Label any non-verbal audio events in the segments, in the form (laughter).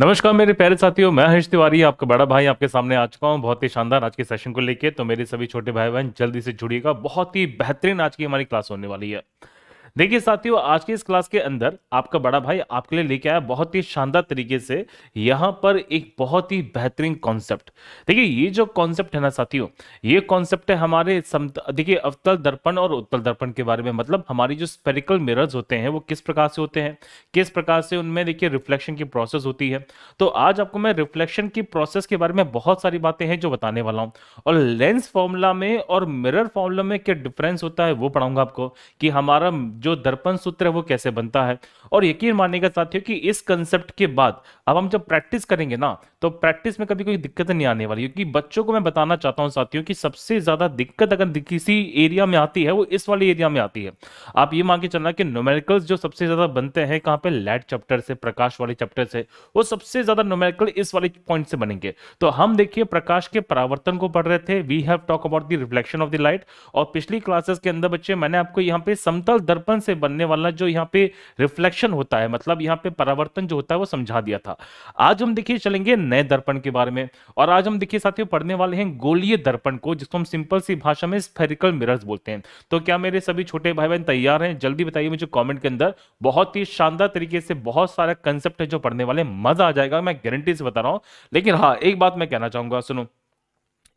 नमस्कार मेरे प्यारे साथियों मैं हर्ष तिवारी आपका बड़ा भाई आपके सामने आ चुका हूँ बहुत ही शानदार आज के सेशन को लेके तो मेरे सभी छोटे भाई बहन जल्दी से जुड़िएगा बहुत ही बेहतरीन आज की हमारी क्लास होने वाली है देखिए साथियों आज की इस क्लास के अंदर आपका बड़ा भाई आपके लिए लेके आया बहुत ही शानदार तरीके से यहाँ पर एक बहुत ही बेहतरीन कॉन्सेप्ट देखिए ये जो कॉन्सेप्ट है ना साथियों ये कॉन्सेप्ट है हमारे देखिए अवतल दर्पण और उत्तल दर्पण के बारे में मतलब हमारी जो स्पेरिकल मिरर्स होते हैं वो किस प्रकार से होते हैं किस प्रकार से उनमें देखिए रिफ्लेक्शन की प्रोसेस होती है तो आज आपको मैं रिफ्लेक्शन की प्रोसेस के बारे में बहुत सारी बातें हैं जो बताने वाला हूँ और लेंस फॉर्मूला में और मिरर फॉर्मूला में क्या डिफरेंस होता है वो पढ़ाऊंगा आपको कि हमारा जो दर्पण सूत्र है वो कैसे बनता है और यकीन मानिएगा साथियों कि इस कंसेप्ट के बाद अब हम जब प्रैक्टिस करेंगे ना तो प्रैक्टिस में कभी कोई दिक्कत नहीं आने वाली क्योंकि बच्चों को मैं बताना चाहता हूँ साथियों की सबसे ज्यादा दिक्कत अगर किसी एरिया में आती है वो इस वाले एरिया में आती है आप ये मान के चलना कि नोमेरिकल्स जो सबसे ज्यादा बनते हैं कहाँ पे लैट चैप्टर से प्रकाश वाले चैप्टर से वो सबसे ज्यादा नोमेरिकल इस वाले पॉइंट से बनेंगे तो हम देखिए प्रकाश के परावर्तन को पढ़ रहे थे we have talk about the reflection of the light और पिछली क्लासेस के अंदर बच्चे मैंने आपको यहाँ पे समतल दर्पण दर्पण से बनने वाला जो यहाँ पे रिफ्लेक्शन होता है मतलब यहाँ पे परावर्तन जो होता है वो समझा दिया था आज हम देखिए चलेंगे नए दर्पण के बारे में और आज हम देखिए साथियों पढ़ने वाले हैं गोलीय दर्पण को जिसको हम सिंपल सी भाषा में स्फेरिकल मिरर्स बोलते हैं तो क्या मेरे सभी छोटे भाई बहन तैयार हैं जल्दी बताइए मुझे कॉमेंट के अंदर बहुत ही शानदार तरीके से बहुत सारा कंसेप्ट है जो पढ़ने वाले मजा आ जाएगा मैं गारंटी से बता रहा हूँ लेकिन हाँ एक बात मैं कहना चाहूंगा सुनो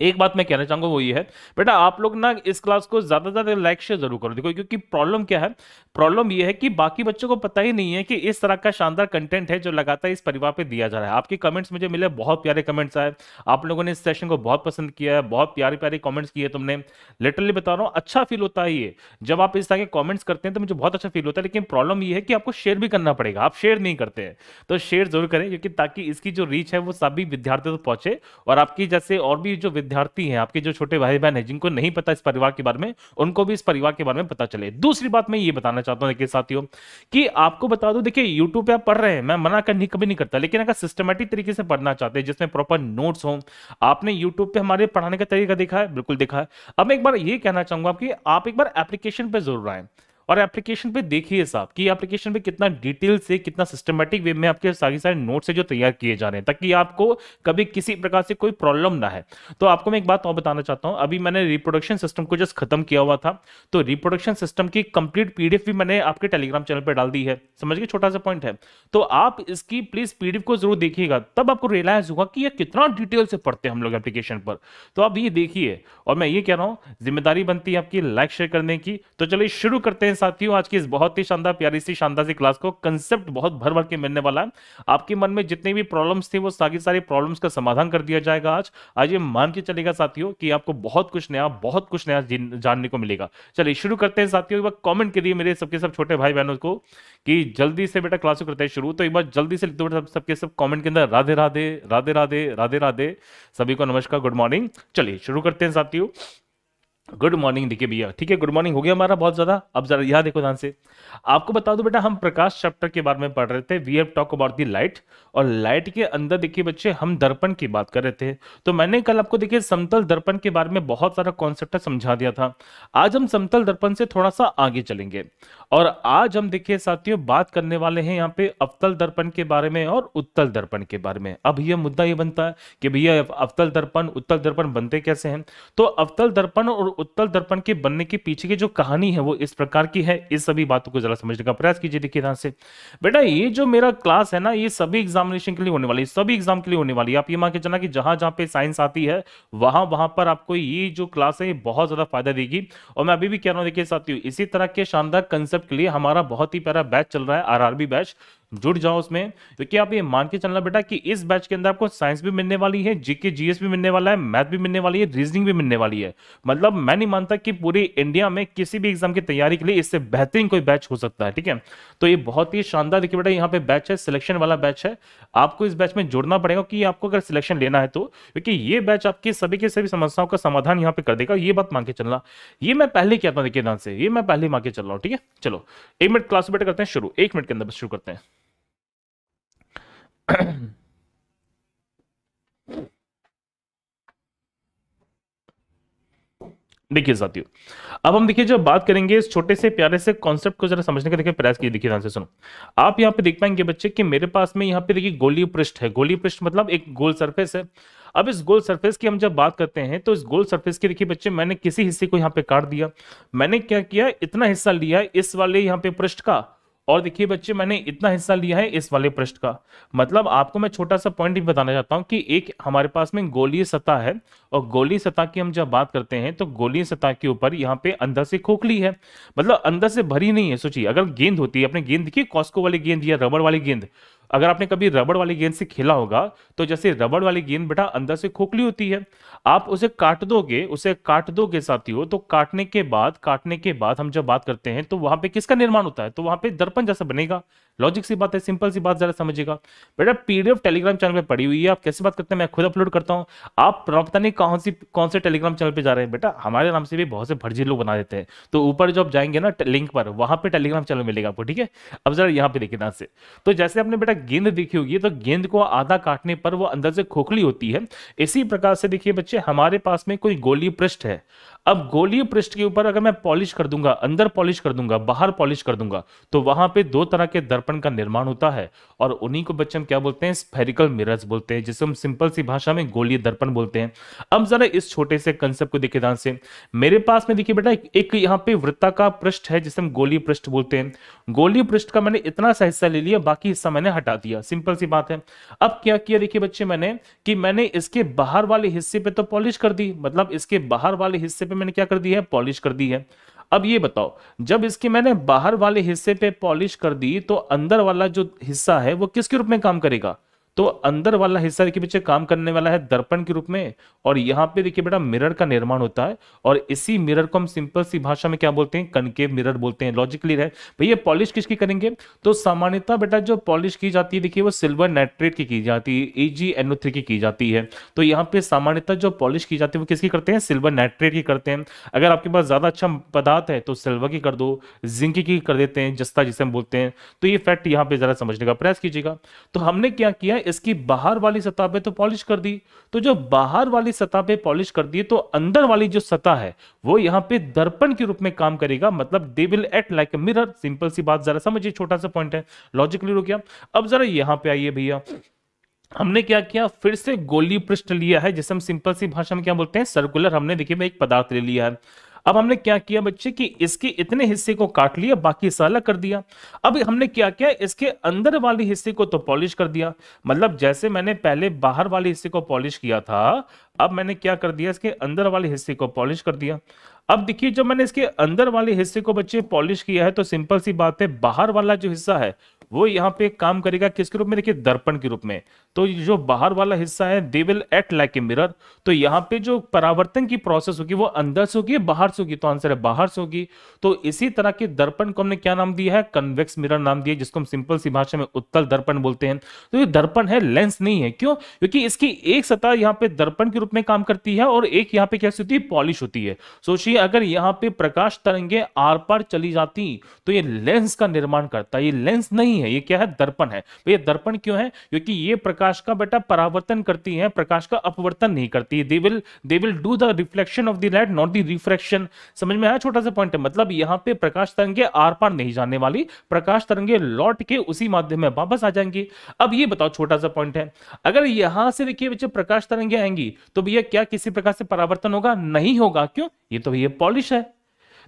एक बात मैं कहना चाहूंगा वो ये है बेटा आप लोग ना इस क्लास को ज्यादा से ज्यादा लाइक शेयर जरूर करो देखो क्योंकि प्रॉब्लम क्या है प्रॉब्लम ये है कि बाकी बच्चों को पता ही नहीं है कि इस तरह का शानदार कंटेंट है जो लगातार इस परिवार पे दिया जा रहा है आपके कमेंट्स मुझे मिले बहुत प्यारे कमेंट्स आए आप लोगों ने इस सेशन को बहुत पसंद किया है बहुत प्यारे प्यारे कॉमेंट्स किए तुमने लिटरली बता रहा हूँ अच्छा फील होता है ये जब आप इस तरह के कॉमेंट्स करते हैं तो मुझे बहुत अच्छा फील होता है लेकिन प्रॉब्लम ये है कि आपको शेयर भी करना पड़ेगा आप शेयर नहीं करते हैं तो शेयर जरूर करें क्योंकि ताकि इसकी जो रीच है वो सभी विद्यार्थियों तक पहुंचे और आपकी जैसे और भी जो विद्यार्थी हैं आपके जो छोटे भाई बहन हैं जिनको नहीं पता इस परिवार के बारे में उनको भी इस परिवार के बारे में पता चले दूसरी बात मैं ये बताना चाहता हूँ देखिए साथियों कि आपको बता दूं देखिए यूट्यूब पे आप पढ़ रहे हैं मैं मना करनी कभी नहीं करता लेकिन अगर सिस्टमेटिक तरीके से पढ़ना चाहते हैं जिसमें प्रॉपर नोट्स हों आपने यूट्यूब पर हमारे पढ़ाने का तरीका देखा है बिल्कुल देखा है अब एक बार ये कहना चाहूंगा कि आप एक बार एप्लीकेशन पर जरूर आए और एप्लीकेशन पे देखिए साहब कि एप्लीकेशन पे कितना डिटेल से कितना सिस्टमेटिक वे में आपके सारी सारे नोट्स है जो तैयार किए जा रहे हैं ताकि आपको कभी किसी प्रकार से कोई प्रॉब्लम ना है तो आपको मैं एक बात और बताना चाहता हूँ अभी मैंने रिप्रोडक्शन सिस्टम को जस्ट खत्म किया हुआ था तो रिप्रोडक्शन सिस्टम की कंप्लीट पीडीएफ भी मैंने आपके टेलीग्राम चैनल पर डाल दी है समझ गए छोटा सा पॉइंट है तो आप इसकी प्लीज पीडीएफ को जरूर देखिएगा तब आपको रियलाइज होगा कि यह कितना डिटेल से पढ़ते हैं हम लोग एप्लीकेशन पर तो आप ये देखिए और मैं ये कह रहा हूँ जिम्मेदारी बनती है आपकी लाइक शेयर करने की तो चलिए शुरू करते हैं हैं साथियों आज की इस बहुत ही शानदार प्यारी सी शानदार सी क्लास को कंसेप्ट बहुत भर भर के मिलने वाला है आपके मन में जितने भी प्रॉब्लम्स थे वो सारी सारी प्रॉब्लम्स का समाधान कर दिया जाएगा आज आज ये मान के चलेगा साथियों कि आपको बहुत कुछ नया बहुत कुछ नया जानने को मिलेगा चलिए शुरू करते हैं साथियों एक बार कॉमेंट के लिए मेरे सबके सब छोटे भाई बहनों को कि जल्दी से बेटा क्लास करते हैं शुरू तो एक बार जल्दी से लिखते हुए सबके सब कॉमेंट के अंदर राधे राधे राधे राधे राधे राधे सभी को नमस्कार गुड मॉर्निंग चलिए शुरू करते हैं साथियों गुड मॉर्निंग देखिए भैया ठीक है गुड मॉर्निंग हो गया हमारा बहुत ज्यादा अब जरा यहाँ देखो ध्यान से आपको बता दो बेटा हम प्रकाश चैप्टर के बारे में पढ़ रहे थे we have talk about the light और लाइट के अंदर देखिए बच्चे हम दर्पण की बात कर रहे थे तो मैंने कल आपको देखिए समतल दर्पण के बारे में बहुत सारा कॉन्सेप्ट समझा दिया था आज हम समतल दर्पण से थोड़ा सा आगे चलेंगे और आज हम देखिए साथियों बात करने वाले हैं यहाँ पे अवतल दर्पण के बारे में और उत्तल दर्पण के बारे में अब यह मुद्दा ये बनता है कि भैया अवतल दर्पण उत्तल दर्पण बनते कैसे हैं तो अवतल दर्पण और उत्तल दर्पण के बनने के पीछे की जो कहानी है वो इस प्रकार की है इस सभी बातों को जरा समझने का प्रयास कीजिए देखिए ध्यान से बेटा ये जो मेरा क्लास है ना ये सभी एग्जामिनेशन के लिए होने वाली है सभी एग्जाम के लिए होने वाली है आप ये मान के चलना कि जहां जहां पे साइंस आती है वहां वहां पर आपको ये जो क्लास है ये बहुत ज्यादा फायदा देगी और मैं अभी भी कह रहा हूँ देखिए साथियों इसी तरह के शानदार कंसेप्ट के लिए हमारा बहुत ही प्यारा बैच चल रहा है आर बैच जुड़ जाओ उसमें क्योंकि आप ये मान के चलना बेटा कि इस बैच के अंदर आपको साइंस भी मिलने वाली है जीके जीएस भी मिलने वाला है मैथ भी मिलने वाली है रीजनिंग भी मिलने वाली है मतलब मैं नहीं मानता कि पूरी इंडिया में किसी भी एग्जाम की तैयारी के लिए इससे बेहतरीन कोई बैच हो सकता है ठीक है तो ये बहुत ही शानदार देखिए बेटा यहाँ पे बैच है सिलेक्शन वाला बैच है आपको इस बैच में जुड़ना पड़ेगा कि आपको अगर सिलेक्शन लेना है तो क्योंकि ये बैच आपकी सभी के सभी समस्याओं का समाधान यहाँ पे कर देगा ये बात मांग के चलना ये मैं पहले कहता था देखिए ध्यान से ये मैं पहले मांग के चल रहा हूँ ठीक है चलो एक मिनट क्लास बेटा करते हैं शुरू एक मिनट के अंदर शुरू करते हैं (clears throat) देखिए साथियों अब हम देखिए जब बात करेंगे इस छोटे से प्यारे से कॉन्सेप्ट को जरा समझने का देखिए प्रयास कीजिए देखिए ध्यान से सुनो आप यहाँ पे देख पाएंगे बच्चे कि मेरे पास में यहाँ पे देखिए गोली पृष्ठ है गोली पृष्ठ मतलब एक गोल सरफेस है अब इस गोल सरफेस की हम जब बात करते हैं तो इस गोल सरफेस की देखिए बच्चे मैंने किसी हिस्से को यहाँ पे काट दिया मैंने क्या किया इतना हिस्सा लिया इस वाले यहाँ पे पृष्ठ का और देखिए बच्चे मैंने इतना हिस्सा लिया है इस वाले पृष्ठ का मतलब आपको मैं छोटा सा पॉइंट भी बताना चाहता हूँ कि एक हमारे पास में गोलीय सतह है और गोलीय सतह की हम जब बात करते हैं तो गोलीय सतह के ऊपर यहाँ पे अंदर से खोखली है मतलब अंदर से भरी नहीं है सोचिए अगर गेंद होती है अपने गेंद देखिए कॉस्को वाली गेंद या रबड़ वाली गेंद अगर आपने कभी रबड़ वाली गेंद से खेला होगा तो जैसे रबड़ वाली गेंद बेटा अंदर से खोखली होती है आप उसे काट दोगे उसे काट दोगे साथियों तो काटने के बाद काटने के बाद हम जब बात करते हैं तो वहां पे किसका निर्माण होता है तो वहां पे दर्पण जैसा बनेगा लॉजिक सी बात है सिंपल सी बात ज्यादा समझिएगा बेटा पीडीएफ टेलीग्राम चैनल पे पड़ी हुई है आप कैसे बात करते हैं मैं खुद अपलोड करता हूँ आप पता नहीं कौन सी कौन से टेलीग्राम चैनल पे जा रहे हैं बेटा हमारे नाम से भी बहुत से भर्जी लोग बना देते हैं तो ऊपर जो आप जाएंगे ना लिंक पर वहां पर टेलीग्राम चैनल मिलेगा आपको ठीक है अब जरा यहाँ पे देखिए ना से तो जैसे आपने बेटा गेंद देखी होगी तो गेंद को आधा काटने पर वो अंदर से खोखली होती है इसी प्रकार से देखिए बच्चे हमारे पास में कोई गोली पृष्ठ है अब गोली पृष्ठ के ऊपर अगर मैं पॉलिश कर दूंगा अंदर पॉलिश कर दूंगा बाहर पॉलिश कर दूंगा तो वहां पर दो तरह के दर्प दर्पण का निर्माण होता है और उन्हीं को बच्चे हम क्या बोलते हैं स्फेरिकल मिरर्स बोलते हैं जिसे हम सिंपल सी भाषा में गोलीय दर्पण बोलते हैं अब जरा इस छोटे से कंसेप्ट को देखिए ध्यान से मेरे पास में देखिए बेटा एक यहाँ पे वृत्ता का पृष्ठ है जिसे हम गोलीय पृष्ठ बोलते हैं गोलीय पृष्ठ का मैंने इतना सा हिस्सा ले लिया बाकी हिस्सा मैंने हटा दिया सिंपल सी बात है अब क्या किया देखिए बच्चे मैंने कि मैंने इसके बाहर वाले हिस्से पे तो पॉलिश कर दी मतलब इसके बाहर वाले हिस्से पे मैंने क्या कर दी है पॉलिश कर दी है अब ये बताओ जब इसकी मैंने बाहर वाले हिस्से पे पॉलिश कर दी तो अंदर वाला जो हिस्सा है वो किसके रूप में काम करेगा तो अंदर वाला हिस्सा देखिए बच्चे काम करने वाला है दर्पण के रूप में और यहाँ पे देखिए बेटा मिरर का निर्माण होता है और इसी मिरर को हम सिंपल सी भाषा में क्या बोलते हैं कनकेव मिरर बोलते हैं लॉजिकली है भैया पॉलिश किसकी करेंगे तो सामान्यता बेटा जो पॉलिश की जाती है देखिए वो सिल्वर नाइट्रेट की की जाती है ए की की जाती है तो यहाँ पे सामान्यता जो पॉलिश की जाती है वो किसकी करते हैं सिल्वर नाइट्रेट की करते हैं अगर आपके पास ज्यादा अच्छा पदार्थ है तो सिल्वर की कर दो जिंक की कर देते हैं जस्ता जिसे हम बोलते हैं तो ये फैक्ट यहाँ पे जरा समझने का प्रयास कीजिएगा तो हमने क्या किया इसकी बाहर वाली सतह पे तो पॉलिश कर दी तो जो बाहर वाली सतह पे पॉलिश कर दी तो अंदर वाली जो सतह है वो यहाँ पे दर्पण के रूप में काम करेगा मतलब they will act like a mirror simple सी बात जरा समझिए छोटा सा पॉइंट है लॉजिकली रुकिया अब जरा यहाँ पे आइए भैया हमने क्या किया फिर से गोली पृष्ठ लिया है जिसे हम सिंपल सी भाषा में क्या बोलते हैं सर्कुलर हमने देखिए मैं एक पदार्थ ले लिया है अब हमने क्या किया बच्चे कि इसके इतने हिस्से को काट लिया बाकी अलग कर दिया अब हमने क्या किया इसके अंदर वाले हिस्से को तो पॉलिश कर दिया मतलब जैसे मैंने पहले बाहर वाले हिस्से को पॉलिश किया था अब मैंने क्या कर दिया इसके अंदर वाले हिस्से को पॉलिश कर दिया अब देखिए जब मैंने इसके अंदर वाले हिस्से को बच्चे पॉलिश किया है तो सिंपल सी बात है बाहर वाला जो हिस्सा है वो यहाँ पे काम करेगा किसके रूप में देखिए दर्पण के रूप में तो जो बाहर वाला हिस्सा है they will act like a mirror तो यहाँ पे जो परावर्तन की प्रोसेस होगी वो अंदर से होगी बाहर से होगी तो आंसर है बाहर से होगी तो इसी तरह के दर्पण को हमने क्या नाम दिया है कन्वेक्स मिरर नाम दिया जिसको हम सिंपल सी भाषा में उत्तल दर्पण बोलते हैं तो ये दर्पण है लेंस नहीं है क्यों क्योंकि इसकी एक सतह यहाँ पे दर्पण के रूप में काम करती है और एक यहाँ पे क्या होती है पॉलिश होती है सोचिए अगर यहाँ पे प्रकाश तरंगे आर पार चली जाती तो ये लेंस का निर्माण करता ये लेंस नहीं है ये क्या है दर्पण है तो ये दर्पण क्यों है क्योंकि ये प्रकाश प्रकाश का बेटा परावर्तन करती है प्रकाश का अपवर्तन नहीं करती they will they will do the reflection of the light not the refraction समझ में आया छोटा सा पॉइंट है मतलब यहाँ पे प्रकाश तरंगे आर पार नहीं जाने वाली प्रकाश तरंगे लौट के उसी माध्यम में वापस आ जाएंगी अब ये बताओ छोटा सा पॉइंट है अगर यहां से देखिए बच्चे प्रकाश तरंगे आएंगी तो भैया क्या किसी प्रकार से परावर्तन होगा नहीं होगा क्यों ये तो भैया पॉलिश है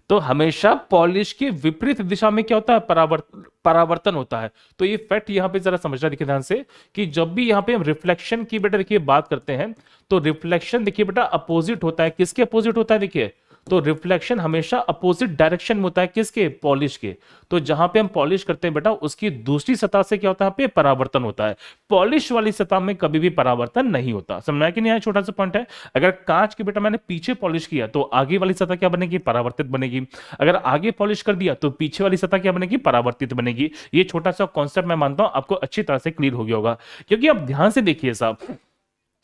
तो हमेशा पॉलिश की विपरीत दिशा में क्या होता है परावर्तन परावर्तन होता है तो ये फैक्ट यहाँ पे जरा समझना देखिए ध्यान से कि जब भी यहाँ पे हम रिफ्लेक्शन की बेटा देखिए बात करते हैं तो रिफ्लेक्शन देखिए बेटा अपोजिट होता है किसके अपोजिट होता है देखिए तो रिफ्लेक्शन हमेशा अपोजिट डायरेक्शन में होता है किसके पॉलिश के तो जहां पे हम पॉलिश करते हैं बेटा उसकी दूसरी सतह से क्या होता है पे परावर्तन होता है पॉलिश वाली सतह में कभी भी परावर्तन नहीं होता समझाया कि नहीं छोटा सा पॉइंट है अगर कांच के बेटा मैंने पीछे पॉलिश किया तो आगे वाली सतह क्या बनेगी परावर्तित बनेगी अगर आगे पॉलिश कर दिया तो पीछे वाली सतह क्या बनेगी परावर्तित बनेगी ये छोटा सा कॉन्सेप्ट मैं मानता हूं आपको अच्छी तरह से क्लियर हो गया होगा क्योंकि आप ध्यान से देखिए साहब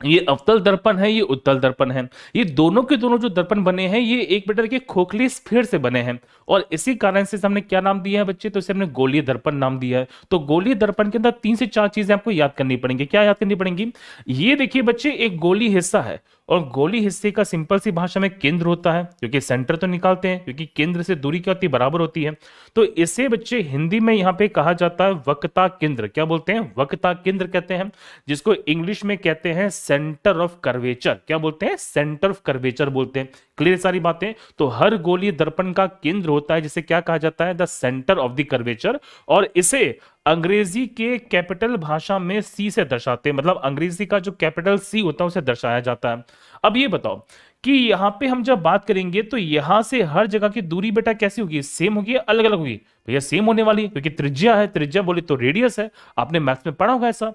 ये अवतल दर्पण है ये उत्तल दर्पण है ये दोनों के दोनों जो दर्पण बने हैं ये एक बेटा देखिए खोखली स्फीयर से बने हैं और इसी कारण से हमने क्या नाम दिया है बच्चे तो इसे हमने गोलीय दर्पण नाम दिया है तो गोलीय दर्पण के अंदर तीन से चार चीजें आपको याद करनी पड़ेंगी क्या याद करनी पड़ेंगी ये देखिए बच्चे एक गोली हिस्सा है और गोली हिस्से का सिंपल सी भाषा में केंद्र होता है क्योंकि सेंटर तो निकालते हैं क्योंकि केंद्र से दूरी क्या होती है बराबर होती है तो इसे बच्चे हिंदी में यहाँ पे कहा जाता है वक्ता केंद्र क्या बोलते हैं वक्ता केंद्र कहते हैं जिसको इंग्लिश में कहते हैं सेंटर ऑफ कर्वेचर क्या बोलते हैं सेंटर ऑफ कर्वेचर बोलते हैं क्लियर सारी बातें तो हर गोलीय दर्पण का केंद्र होता है जिसे क्या कहा जाता है the centre of the curvature और इसे अंग्रेजी के कैपिटल भाषा में सी से दर्शाते हैं मतलब अंग्रेजी का जो कैपिटल सी होता है उसे दर्शाया जाता है अब ये बताओ कि यहां पे हम जब बात करेंगे तो यहां से हर जगह की दूरी बेटा कैसी होगी सेम होगी अलग अलग होगी भैया सेम होने वाली है क्योंकि त्रिज्या है त्रिज्या बोले तो रेडियस है आपने मैथ्स में पढ़ा होगा ऐसा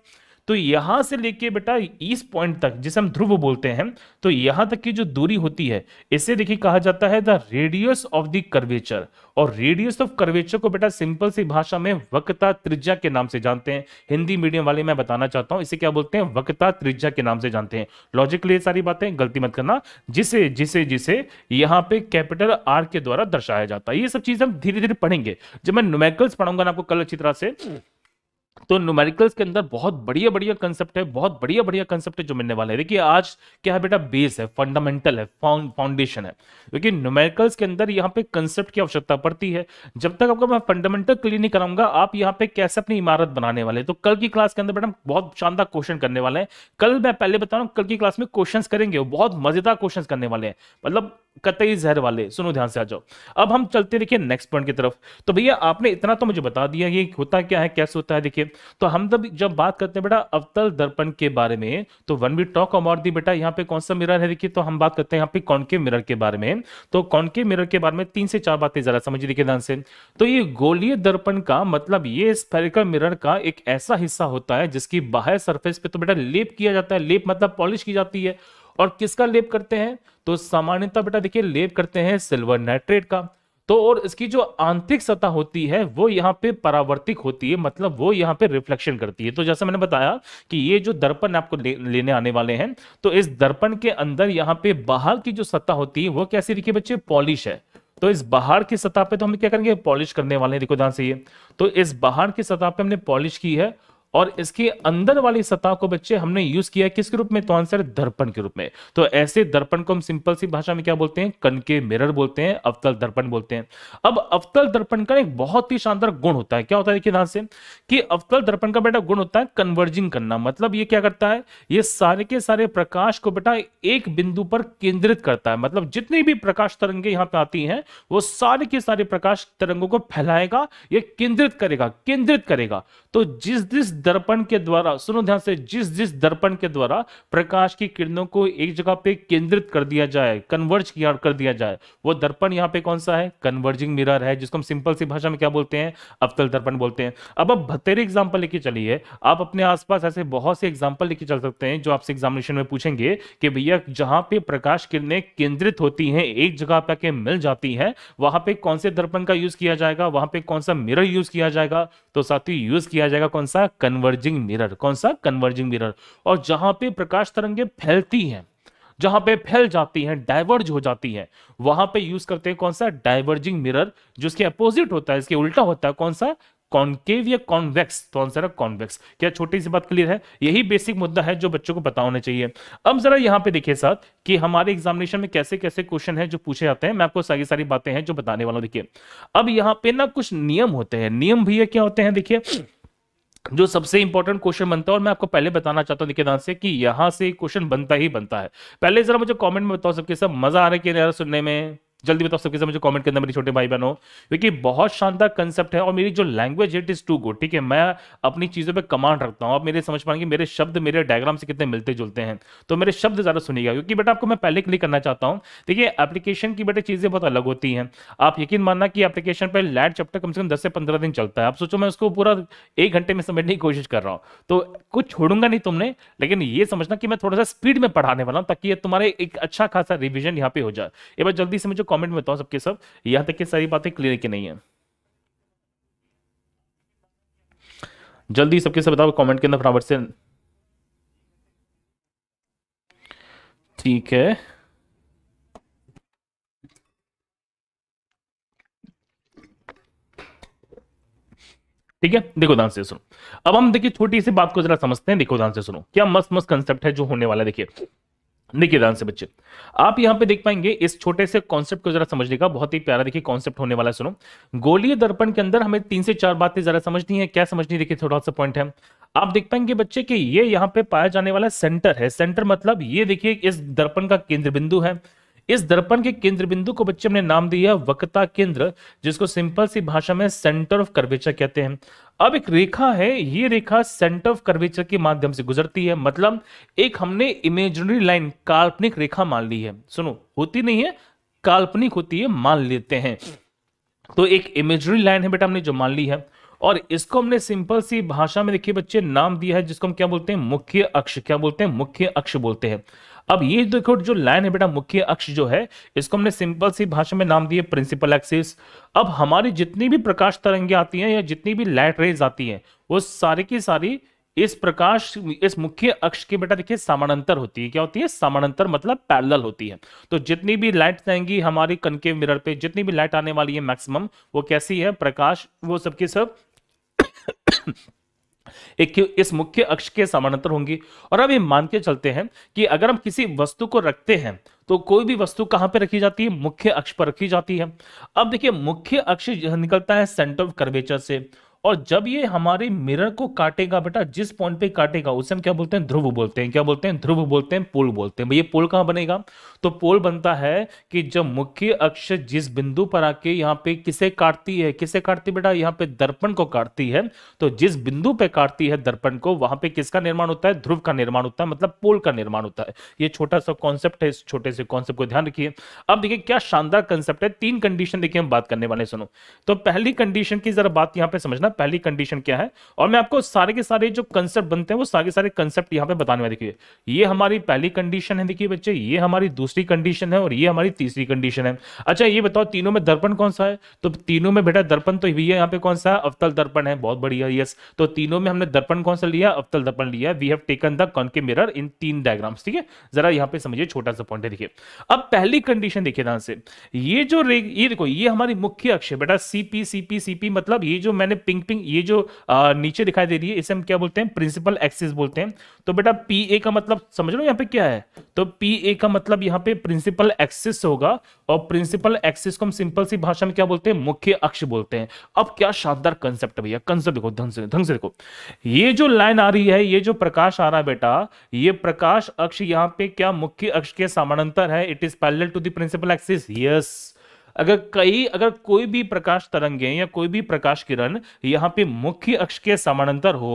तो यहां से लेके बेटा इस पॉइंट तक जिसे हम ध्रुव बोलते हैं तो यहां तक की जो दूरी होती है इसे देखिए कहा जाता है the radius of the curvature और रेडियस ऑफ कर्वेचर को बेटा सिंपल सी भाषा में वक्ता त्रिज्या के नाम से जानते हैं हिंदी मीडियम वाले मैं बताना चाहता हूं इसे क्या बोलते हैं वक्ता त्रिज्या के नाम से जानते हैं लॉजिकली सारी बातें गलती मत करना जिसे जिसे जिसे यहां पे कैपिटल आर के द्वारा दर्शाया जाता है ये सब चीज हम धीरे धीरे पढ़ेंगे जब मैं नुमेकल्स पढ़ाऊंगा ना आपको कल अच्छी तरह से तो न्यूमेरिकल्स के अंदर बहुत बढ़िया बढ़िया कंसेप्ट है बहुत बढ़िया बढ़िया कंसेप्ट है जो मिलने वाला है देखिए आज क्या है बेटा बेस है फंडामेंटल है फाउंडेशन है क्योंकि न्यूमेरिकल्स के अंदर यहाँ पे कंसेप्ट की आवश्यकता पड़ती है जब तक आपको मैं फंडामेंटल क्लियर नहीं कराऊंगा आप यहाँ पे कैसे अपनी इमारत बनाने वाले तो कल की क्लास के अंदर बेटा बहुत शानदार क्वेश्चन करने वाले हैं कल मैं पहले बता रहा हूँ कल की क्लास में क्वेश्चन करेंगे बहुत मजेदार क्वेश्चन करने वाले हैं मतलब कतई जहर वाले सुनो ध्यान से आ जाओ अब हम चलते देखिए नेक्स्ट पॉइंट की तरफ तो भैया आपने इतना तो मुझे बता दिया ये होता क्या है कैसे होता है देखिए तो हम जब जब बात करते हैं बेटा अवतल दर्पण के बारे में तो when we talk about the बेटा यहाँ पे कौन सा मिरर है देखिए तो हम बात करते हैं यहाँ पे कॉनकेव मिरर के बारे में तो कॉनकेव मिरर के बारे में तीन से चार बातें जरा समझिए देखिए ध्यान से तो ये गोलीय दर्पण का मतलब ये स्पेरिकल मिरर का एक ऐसा हिस्सा होता है जिसकी बाहर सरफेस पे तो बेटा लेप किया जाता है लेप मतलब पॉलिश की जाती है और किसका लेप करते हैं तो सामान्यतः बेटा देखिए लेप करते हैं सिल्वर नाइट्रेट का तो और इसकी जो आंतरिक सतह होती है वो यहाँ पे परावर्तिक होती है मतलब वो यहाँ पे रिफ्लेक्शन करती है तो जैसा मैंने बताया कि ये जो दर्पण आपको ले, लेने आने वाले हैं तो इस दर्पण के अंदर यहाँ पे बाहर की जो सतह होती है वो कैसी देखिए बच्चे पॉलिश है तो इस बाहर की सतह पे तो हम क्या करेंगे पॉलिश करने वाले हैं देखो ध्यान से ये तो इस बाहर की सतह पे हमने पॉलिश की है और इसके अंदर वाली सतह को बच्चे हमने यूज किया किसके रूप में तो आंसर दर्पण के रूप में तो ऐसे दर्पण को हम सिंपल सी भाषा में क्या बोलते हैं कनके मिरर बोलते हैं अवतल दर्पण बोलते हैं अब अवतल दर्पण का एक बहुत ही शानदार गुण होता है क्या होता है देखिए ध्यान से कि अवतल दर्पण का बेटा गुण होता है कन्वर्जिंग करना मतलब ये क्या करता है ये सारे के सारे प्रकाश को बेटा एक बिंदु पर केंद्रित करता है मतलब जितनी भी प्रकाश तरंगे यहाँ पे आती है वो सारे के सारे प्रकाश तरंगों को फैलाएगा यह केंद्रित करेगा केंद्रित करेगा तो जिस जिस दर्पण के द्वारा सुनो ध्यान से जिस जिस दर्पण के द्वारा प्रकाश की किरणों को एक जगह पे केंद्रित कर दिया जाए कन्वर्ज किया कर दिया जाए वो दर्पण यहाँ पे कौन सा है कन्वर्जिंग मिरर है जिसको हम सिंपल सी भाषा में क्या बोलते हैं अवतल दर्पण बोलते हैं अब अब भतेरे एग्जाम्पल लेके चलिए आप अपने आसपास ऐसे बहुत से एग्जाम्पल लेके चल सकते हैं जो आपसे एग्जामिनेशन में पूछेंगे कि भैया जहाँ पे प्रकाश किरणें केंद्रित होती हैं एक जगह पर के मिल जाती हैं वहां पे कौन से दर्पण का यूज किया जाएगा वहां पे कौन सा मिरर यूज किया जाएगा तो साथ ही यूज किया जाएगा कौन सा कन्वर्जिंग मिरर कौन सा कन्वर्जिंग मिरर और जहां पे प्रकाश तरंगे फैलती हैं जहां पे फैल जाती हैं डाइवर्ज हो जाती है वहां पे यूज करते हैं कौन सा डाइवर्जिंग मिरर जो इसके अपोजिट होता है इसके उल्टा होता है कौन सा कॉन्केव या कॉन्वेक्स तो आंसर है कॉन्वेक्स क्या छोटी सी बात क्लियर है यही बेसिक मुद्दा है जो बच्चों को पता होना चाहिए अब जरा यहाँ पे देखिए साथ कि हमारे एग्जामिनेशन में कैसे कैसे क्वेश्चन है जो पूछे जाते हैं मैं आपको सारी सारी बातें हैं जो बताने वाला हूँ देखिए अब यहाँ पे ना कुछ नियम होते हैं नियम भैया क्या होते हैं देखिए जो सबसे इंपॉर्टेंट क्वेश्चन बनता है और मैं आपको पहले बताना चाहता हूं निकेदान से कि यहां से क्वेश्चन बनता ही बनता है पहले जरा मुझे कमेंट में बताओ सबके सब मजा आ रहा है कि सुनने में जल्दी बताओ सबके समझो कमेंट के अंदर मेरे छोटे भाई बहनों क्योंकि बहुत शानदार कंसेप्ट है और मेरी जो लैंग्वेज है इट इज टू गुड ठीक है मैं अपनी चीज़ों पे कमांड रखता हूँ आप मेरे समझ पाएंगे मेरे शब्द मेरे डायग्राम से कितने मिलते जुलते हैं तो मेरे शब्द ज़्यादा सुनिएगा क्योंकि बेटा आपको मैं पहले क्लिक करना चाहता हूँ देखिए एप्लीकेशन की बेटे चीज़ें बहुत अलग होती है आप यकीन मानना की एप्लीकेशन पर लैड चैप्टर कम से कम दस से पंद्रह दिन चलता है आप सोचो मैं उसको पूरा एक घंटे में समझने की कोशिश कर रहा हूँ तो कुछ छोड़ूंगा नहीं तुमने लेकिन ये समझना कि मैं थोड़ा सा स्पीड में पढ़ाने वाला हूँ ताकि तुम्हारे एक अच्छा खासा रिविजन यहाँ पे हो जाए एक बार जल्दी से मुझे कमेंट में बताओ सबके सब यहां तक की सारी बातें क्लियर की नहीं है जल्दी सबके सब बताओ कमेंट के अंदर फटाफट से ठीक है ठीक है देखो ध्यान से सुनो अब हम देखिए छोटी सी बात को जरा समझते हैं देखो ध्यान से सुनो क्या मस्त मस्त कंसेप्ट है जो होने वाला है देखिए देखिए ध्यान से बच्चे आप यहां पे देख पाएंगे इस छोटे से कॉन्सेप्ट को जरा समझने का बहुत ही प्यारा देखिए कॉन्सेप्ट होने वाला सुनो गोलीय दर्पण के अंदर हमें तीन से चार बातें जरा समझनी है क्या समझनी देखिए थोड़ा सा पॉइंट है आप देख पाएंगे बच्चे कि ये यहाँ पे पाया जाने वाला सेंटर है सेंटर मतलब ये देखिए इस दर्पण का केंद्र बिंदु है इस दर्पण के केंद्र बिंदु को बच्चे हमने नाम दिया वक्ता केंद्र जिसको सिंपल सी भाषा में सेंटर ऑफ कर्वेचर कहते हैं अब एक रेखा है ये रेखा सेंटर ऑफ कर्वेचर के माध्यम से गुजरती है मतलब एक हमने इमेजनरी लाइन काल्पनिक रेखा मान ली है सुनो होती नहीं है काल्पनिक होती है मान लेते हैं तो एक इमेजनरी लाइन है बेटा हमने जो मान ली है और इसको हमने सिंपल सी भाषा में देखिए बच्चे नाम दिया है जिसको हम क्या बोलते हैं मुख्य अक्ष क्या बोलते हैं मुख्य अक्ष बोलते हैं अब ये देखो जो लाइन है बेटा मुख्य अक्ष जो है इसको हमने सिंपल सी भाषा में नाम दिए प्रिंसिपल एक्सिस अब हमारी जितनी भी प्रकाश तरंगे आती हैं या जितनी भी लाइट रेज आती हैं वो सारी की सारी इस प्रकाश इस मुख्य अक्ष की बेटा देखिए समानांतर होती है क्या होती है समानांतर मतलब पैरेलल होती है तो जितनी भी लाइट आएंगी हमारी कनकेव मिरर पे जितनी भी लाइट आने वाली है मैक्सिमम वो कैसी है प्रकाश वो सबके सब, की सब एक इस मुख्य अक्ष के समानांतर होंगी और अब ये मान के चलते हैं कि अगर हम किसी वस्तु को रखते हैं तो कोई भी वस्तु कहां पे रखी जाती है मुख्य अक्ष पर रखी जाती है अब देखिए मुख्य अक्ष निकलता है सेंटर ऑफ कर्वेचर से और जब ये हमारे मिरर को काटेगा बेटा जिस पॉइंट पे काटेगा उसे हम क्या बोलते हैं ध्रुव बोलते हैं क्या बोलते हैं ध्रुव बोलते हैं पोल बोलते हैं ये पोल कहाँ बनेगा तो पोल बनता है कि जब मुख्य अक्ष जिस बिंदु पर आके यहाँ पे किसे काटती है किसे काटती बेटा यहाँ पे दर्पण को काटती है तो जिस बिंदु पे काटती है दर्पण को वहां पे किसका निर्माण होता है ध्रुव का निर्माण होता है मतलब पोल का निर्माण होता है ये छोटा सा कॉन्सेप्ट है इस छोटे से कॉन्सेप्ट को ध्यान रखिए अब देखिए क्या शानदार कंसेप्ट है तीन कंडीशन देखिए हम बात करने वाले सुनो तो पहली कंडीशन की जरा बात यहाँ पे समझना करना पहली कंडीशन क्या है और मैं आपको सारे के सारे जो कंसेप्ट बनते हैं वो सारे सारे कंसेप्ट यहाँ पे बताने में देखिए ये हमारी पहली कंडीशन है देखिए बच्चे ये हमारी दूसरी कंडीशन है और ये हमारी तीसरी कंडीशन है अच्छा ये बताओ तीनों में दर्पण कौन सा है तो तीनों में बेटा दर्पण तो ये यहाँ पे कौन सा है अवतल दर्पण है बहुत बढ़िया यस तो तीनों में हमने दर्पण कौन सा लिया अवतल दर्पण लिया वी हैव टेकन द के मिरर इन तीन डायग्राम्स ठीक है जरा यहाँ पे समझिए छोटा सा पॉइंट है देखिए अब पहली कंडीशन देखिए ध्यान से ये जो ये देखो ये हमारी मुख्य अक्ष है बेटा सीपी सीपी सीपी मतलब ये जो मैंने पिंक पिंग पिंग ये जो आ, नीचे दिखाई दे रही है इसे हम क्या बोलते हैं प्रिंसिपल एक्सिस बोलते हैं तो बेटा पी ए का मतलब समझ लो यहाँ पे क्या है तो पी ए का मतलब यहाँ पे प्रिंसिपल एक्सिस होगा और प्रिंसिपल एक्सिस को हम सिंपल सी भाषा में क्या बोलते हैं मुख्य अक्ष बोलते हैं अब क्या शानदार कंसेप्ट भैया कंसेप्ट देखो ढंग से ढंग से देखो ये जो लाइन आ रही है ये जो प्रकाश आ रहा है बेटा ये प्रकाश अक्ष यहाँ पे क्या मुख्य अक्ष के समानांतर है it is parallel to the principal axis yes अगर कई अगर कोई भी प्रकाश तरंगें या कोई भी प्रकाश किरण यहाँ पे मुख्य अक्ष के समानांतर हो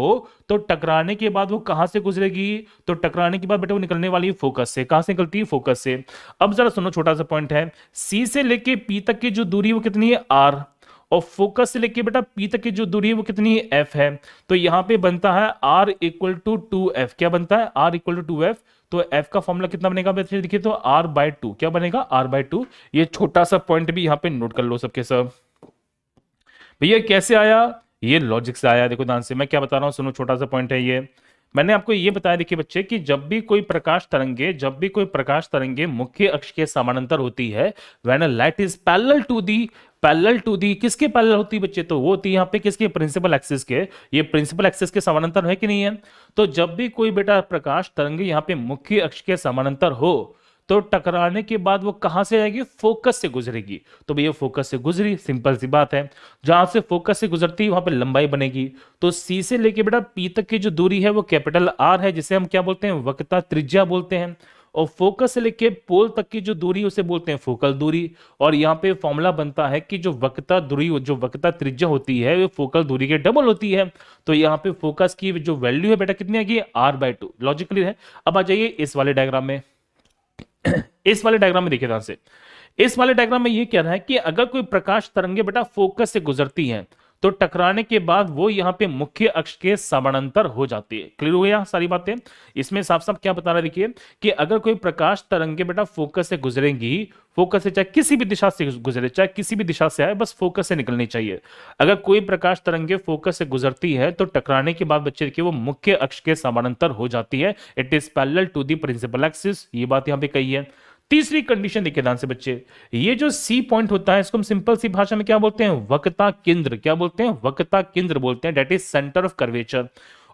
तो टकराने के बाद वो कहां से गुजरेगी तो टकराने के बाद बेटा वो निकलने वाली फोकस से कहां से निकलती है फोकस से अब जरा सुनो छोटा सा पॉइंट है सी से लेके पी तक की जो दूरी वो कितनी है आर और फोकस से लेके बेटा पी तक की जो दूरी है वो कितनी है एफ है तो यहाँ पे बनता है R equal to two F क्या बनता है R equal to two F तो एफ का फॉर्मूला कितना बनेगा बच्चे देखिए तो आर बाय टू क्या बनेगा आर बाय टू ये छोटा सा पॉइंट भी यहाँ पे नोट कर लो सबके सब भैया कैसे आया ये लॉजिक से आया देखो ध्यान से मैं क्या बता रहा हूँ सुनो छोटा सा पॉइंट है ये मैंने आपको ये बताया देखिए बच्चे कि जब भी कोई प्रकाश तरंगे जब भी कोई प्रकाश तरंगे मुख्य अक्ष के समानांतर होती है when a light is parallel to the parallel to the किसके पैरेलल होती बच्चे तो वो होती है यहाँ पे किसके प्रिंसिपल एक्सिस के ये प्रिंसिपल एक्सिस के समानांतर है कि नहीं है तो जब भी कोई बेटा प्रकाश तरंग यहाँ पे मुख्य अक्ष के समानांतर हो तो टकराने के बाद वो कहां से जाएगी फोकस से गुजरेगी तो भैया फोकस से गुजरी सिंपल सी बात है जहां से फोकस से गुजरती है वहां पर लंबाई बनेगी तो सी से लेके बेटा पी तक की जो दूरी है वो कैपिटल आर है जिसे हम क्या बोलते हैं वक्ता त्रिज्या बोलते हैं और फोकस से लेके पोल तक की जो दूरी उसे बोलते हैं फोकल दूरी और यहाँ पे फॉर्मूला बनता है कि जो वक्ता दूरी जो वक्ता त्रिज्या होती है वो फोकल दूरी के डबल होती है तो यहाँ पे फोकस की जो वैल्यू है बेटा कितनी आएगी आर बाई टू लॉजिकली है अब आ जाइए इस वाले डायग्राम में (coughs) इस वाले डायग्राम में देखिए ध्यान से इस वाले डायग्राम में ये कह रहा है कि अगर कोई प्रकाश तरंगे बेटा फोकस से गुजरती है तो टकराने के बाद वो यहाँ पे मुख्य अक्ष के समानांतर हो जाती है क्लियर हो गया सारी बातें इसमें साफ साफ क्या बता रहा देखिए कि अगर कोई प्रकाश तरंगे बेटा फोकस से गुजरेंगी फोकस से चाहे किसी भी दिशा से गुजरे चाहे किसी भी दिशा से आए बस फोकस से निकलनी चाहिए अगर कोई प्रकाश तरंगे फोकस से गुजरती है तो टकराने के बाद बच्चे देखिए वो मुख्य अक्ष के समानांतर हो जाती है it is parallel to the principal axis ये बात यहाँ पे कही है तीसरी कंडीशन देखिए ध्यान से बच्चे ये जो सी पॉइंट होता है इसको हम सिंपल सी भाषा में क्या बोलते हैं वक्ता केंद्र क्या बोलते हैं वक्ता केंद्र बोलते हैं that is centre of curvature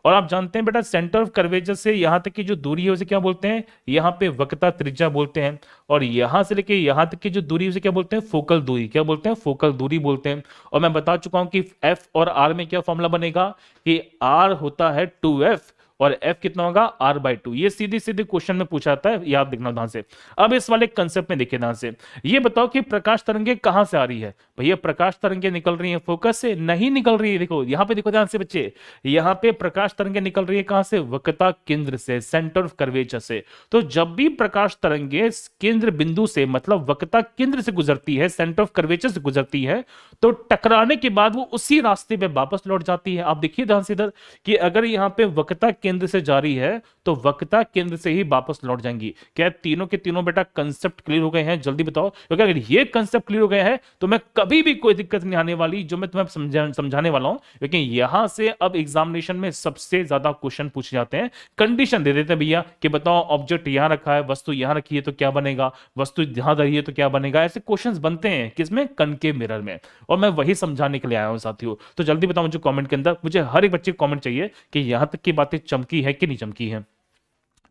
और आप जानते हैं बेटा सेंटर ऑफ कर्वेचर से यहां तक की जो दूरी है उसे क्या बोलते हैं यहाँ पे वक्ता त्रिज्या बोलते हैं और यहां से लेके यहाँ तक की जो दूरी है उसे क्या बोलते हैं फोकल दूरी क्या बोलते हैं फोकल दूरी बोलते हैं और मैं बता चुका हूं कि एफ और आर में क्या फॉर्मूला बनेगा कि आर होता है टू एफ और F कितना होगा R बाई टू ये सीधी सीधी क्वेश्चन में पूछा जाता है याद देखना ध्यान से अब इस वाले कंसेप्ट में देखिए ध्यान से ये बताओ कि प्रकाश तरंगे कहां से आ रही है भैया प्रकाश तरंगे निकल रही है फोकस से नहीं निकल रही है देखो यहाँ पे देखो ध्यान से बच्चे यहाँ पे प्रकाश तरंगे निकल रही है कहां से वक्ता केंद्र से सेंटर ऑफ कर्वेचर से तो जब भी प्रकाश तरंगे केंद्र बिंदु से मतलब वक्ता केंद्र से गुजरती है सेंटर ऑफ कर्वेचर से गुजरती है तो टकराने के बाद वो उसी रास्ते में वापस लौट जाती है आप देखिए ध्यान से इधर कि अगर यहाँ पे वक्ता केंद्र से जारी है तो वक्ता केंद्र से ही वापस लौट जाएंगी क्या तीनों के तीनों बेटा कंसेप्ट क्लियर हो गए हैं जल्दी बताओ क्योंकि अगर ये कंसेप्ट क्लियर हो गया है तो मैं कभी भी कोई दिक्कत नहीं आने वाली जो मैं तुम्हें समझाने वाला हूं क्योंकि यहां से अब एग्जामिनेशन में सबसे ज्यादा क्वेश्चन पूछे जाते हैं कंडीशन दे देते हैं भैया कि बताओ ऑब्जेक्ट यहां रखा है वस्तु यहां रखी है तो क्या बनेगा वस्तु यहां धरी है तो क्या बनेगा ऐसे क्वेश्चन बनते हैं किसमें कन के मिरर में और मैं वही समझाने के लिए आया हूं साथियों तो जल्दी बताओ मुझे कॉमेंट के अंदर मुझे हर एक बच्चे कॉमेंट चाहिए कि यहां तक की बातें चमकी है कि नहीं चमकी है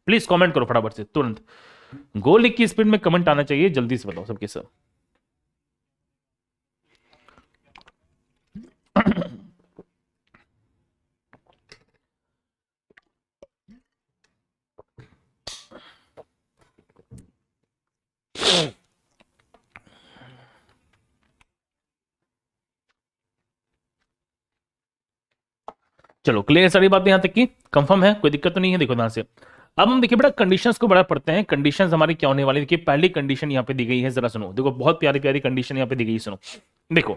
प्लीज कमेंट करो फटाफट से तुरंत गोलिक की स्पीड में कमेंट आना चाहिए जल्दी से बताओ सबके सब चलो क्लियर सारी बातें यहाँ तक की कंफर्म है कोई दिक्कत तो नहीं है देखो यहाँ से अब हम देखिए बड़ा कंडीशंस को बड़ा पढ़ते हैं कंडीशंस हमारी क्या होने वाली देखिए पहली कंडीशन यहाँ पे दी गई है जरा सुनो देखो बहुत प्यारी प्यारी कंडीशन यहाँ पे दी गई सुनो देखो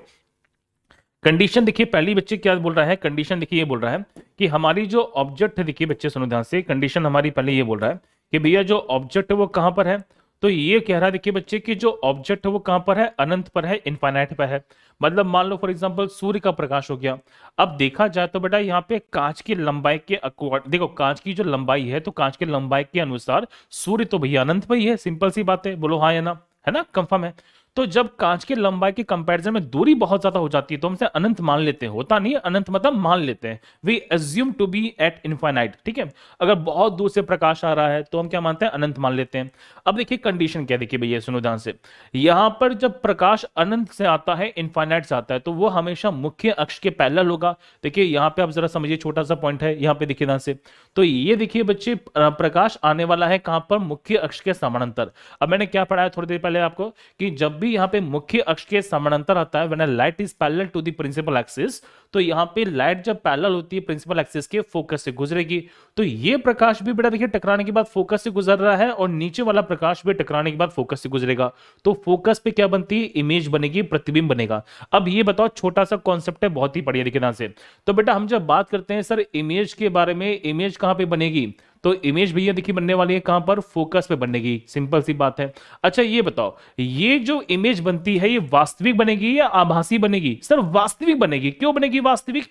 कंडीशन देखिए पहली बच्चे क्या बोल रहा है कंडीशन देखिए ये बोल रहा है कि हमारी जो ऑब्जेक्ट है देखिए बच्चे सुनो ध्यान से कंडीशन हमारी पहले ये बोल रहा है कि भैया जो ऑब्जेक्ट है वो कहाँ पर है तो ये कह रहा है देखिए बच्चे कि जो ऑब्जेक्ट है वो कहां पर है अनंत पर है इनफाइनाइट पर है मतलब मान लो फॉर एग्जांपल सूर्य का प्रकाश हो गया अब देखा जाए तो बेटा यहाँ पे कांच की लंबाई के अकॉर्ड देखो कांच की जो लंबाई है तो कांच की लंबाई के अनुसार सूर्य तो भैया अनंत पर ही है सिंपल सी बात है बोलो हाँ या ना है ना कंफर्म है तो जब कांच की लंबाई के कंपैरिजन में दूरी बहुत ज्यादा हो जाती है तो हमसे अनंत मान लेते हैं होता नहीं अनंत मतलब मान लेते हैं we assume to be at infinite ठीक है अगर बहुत दूर से प्रकाश आ रहा है तो हम क्या मानते हैं अनंत मान लेते हैं अब देखिए कंडीशन क्या देखिए भैया सुनो ध्यान से यहां पर जब प्रकाश अनंत से आता है इन्फाइनाइट से आता है तो वो हमेशा मुख्य अक्ष के पैरेलल होगा देखिए यहाँ पे आप जरा समझिए छोटा सा पॉइंट है यहाँ पे देखिए ध्यान से तो ये देखिए बच्चे प्रकाश आने वाला है कहां पर मुख्य अक्ष के समानांतर अब मैंने क्या पढ़ाया थोड़ी देर पहले आपको कि जब भी यहाँ पे मुख्य अक्ष के समानांतर आता है when light is parallel to the principal axis तो यहाँ पे लाइट जब पैरल होती है प्रिंसिपल एक्सिस के फोकस से गुजरेगी तो ये प्रकाश भी बेटा देखिए टकराने के बाद फोकस से गुजर रहा है और नीचे वाला प्रकाश भी टकराने के बाद फोकस से गुजरेगा तो फोकस पे क्या बनती है इमेज बनेगी प्रतिबिंब बनेगा अब ये बताओ छोटा सा कॉन्सेप्ट है बहुत ही बढ़िया तरीके से तो बेटा हम जब बात करते हैं सर इमेज के बारे में इमेज कहाँ पे बनेगी तो इमेज भैया देखिए बनने वाली है कहां पर फोकस पे बनेगी सिंपल सी बात है अच्छा ये बताओ ये जो इमेज बनती है ये वास्तविक बनेगी या आभासी बनेगी सर वास्तविक बनेगी क्यों बनेगी वास्तविक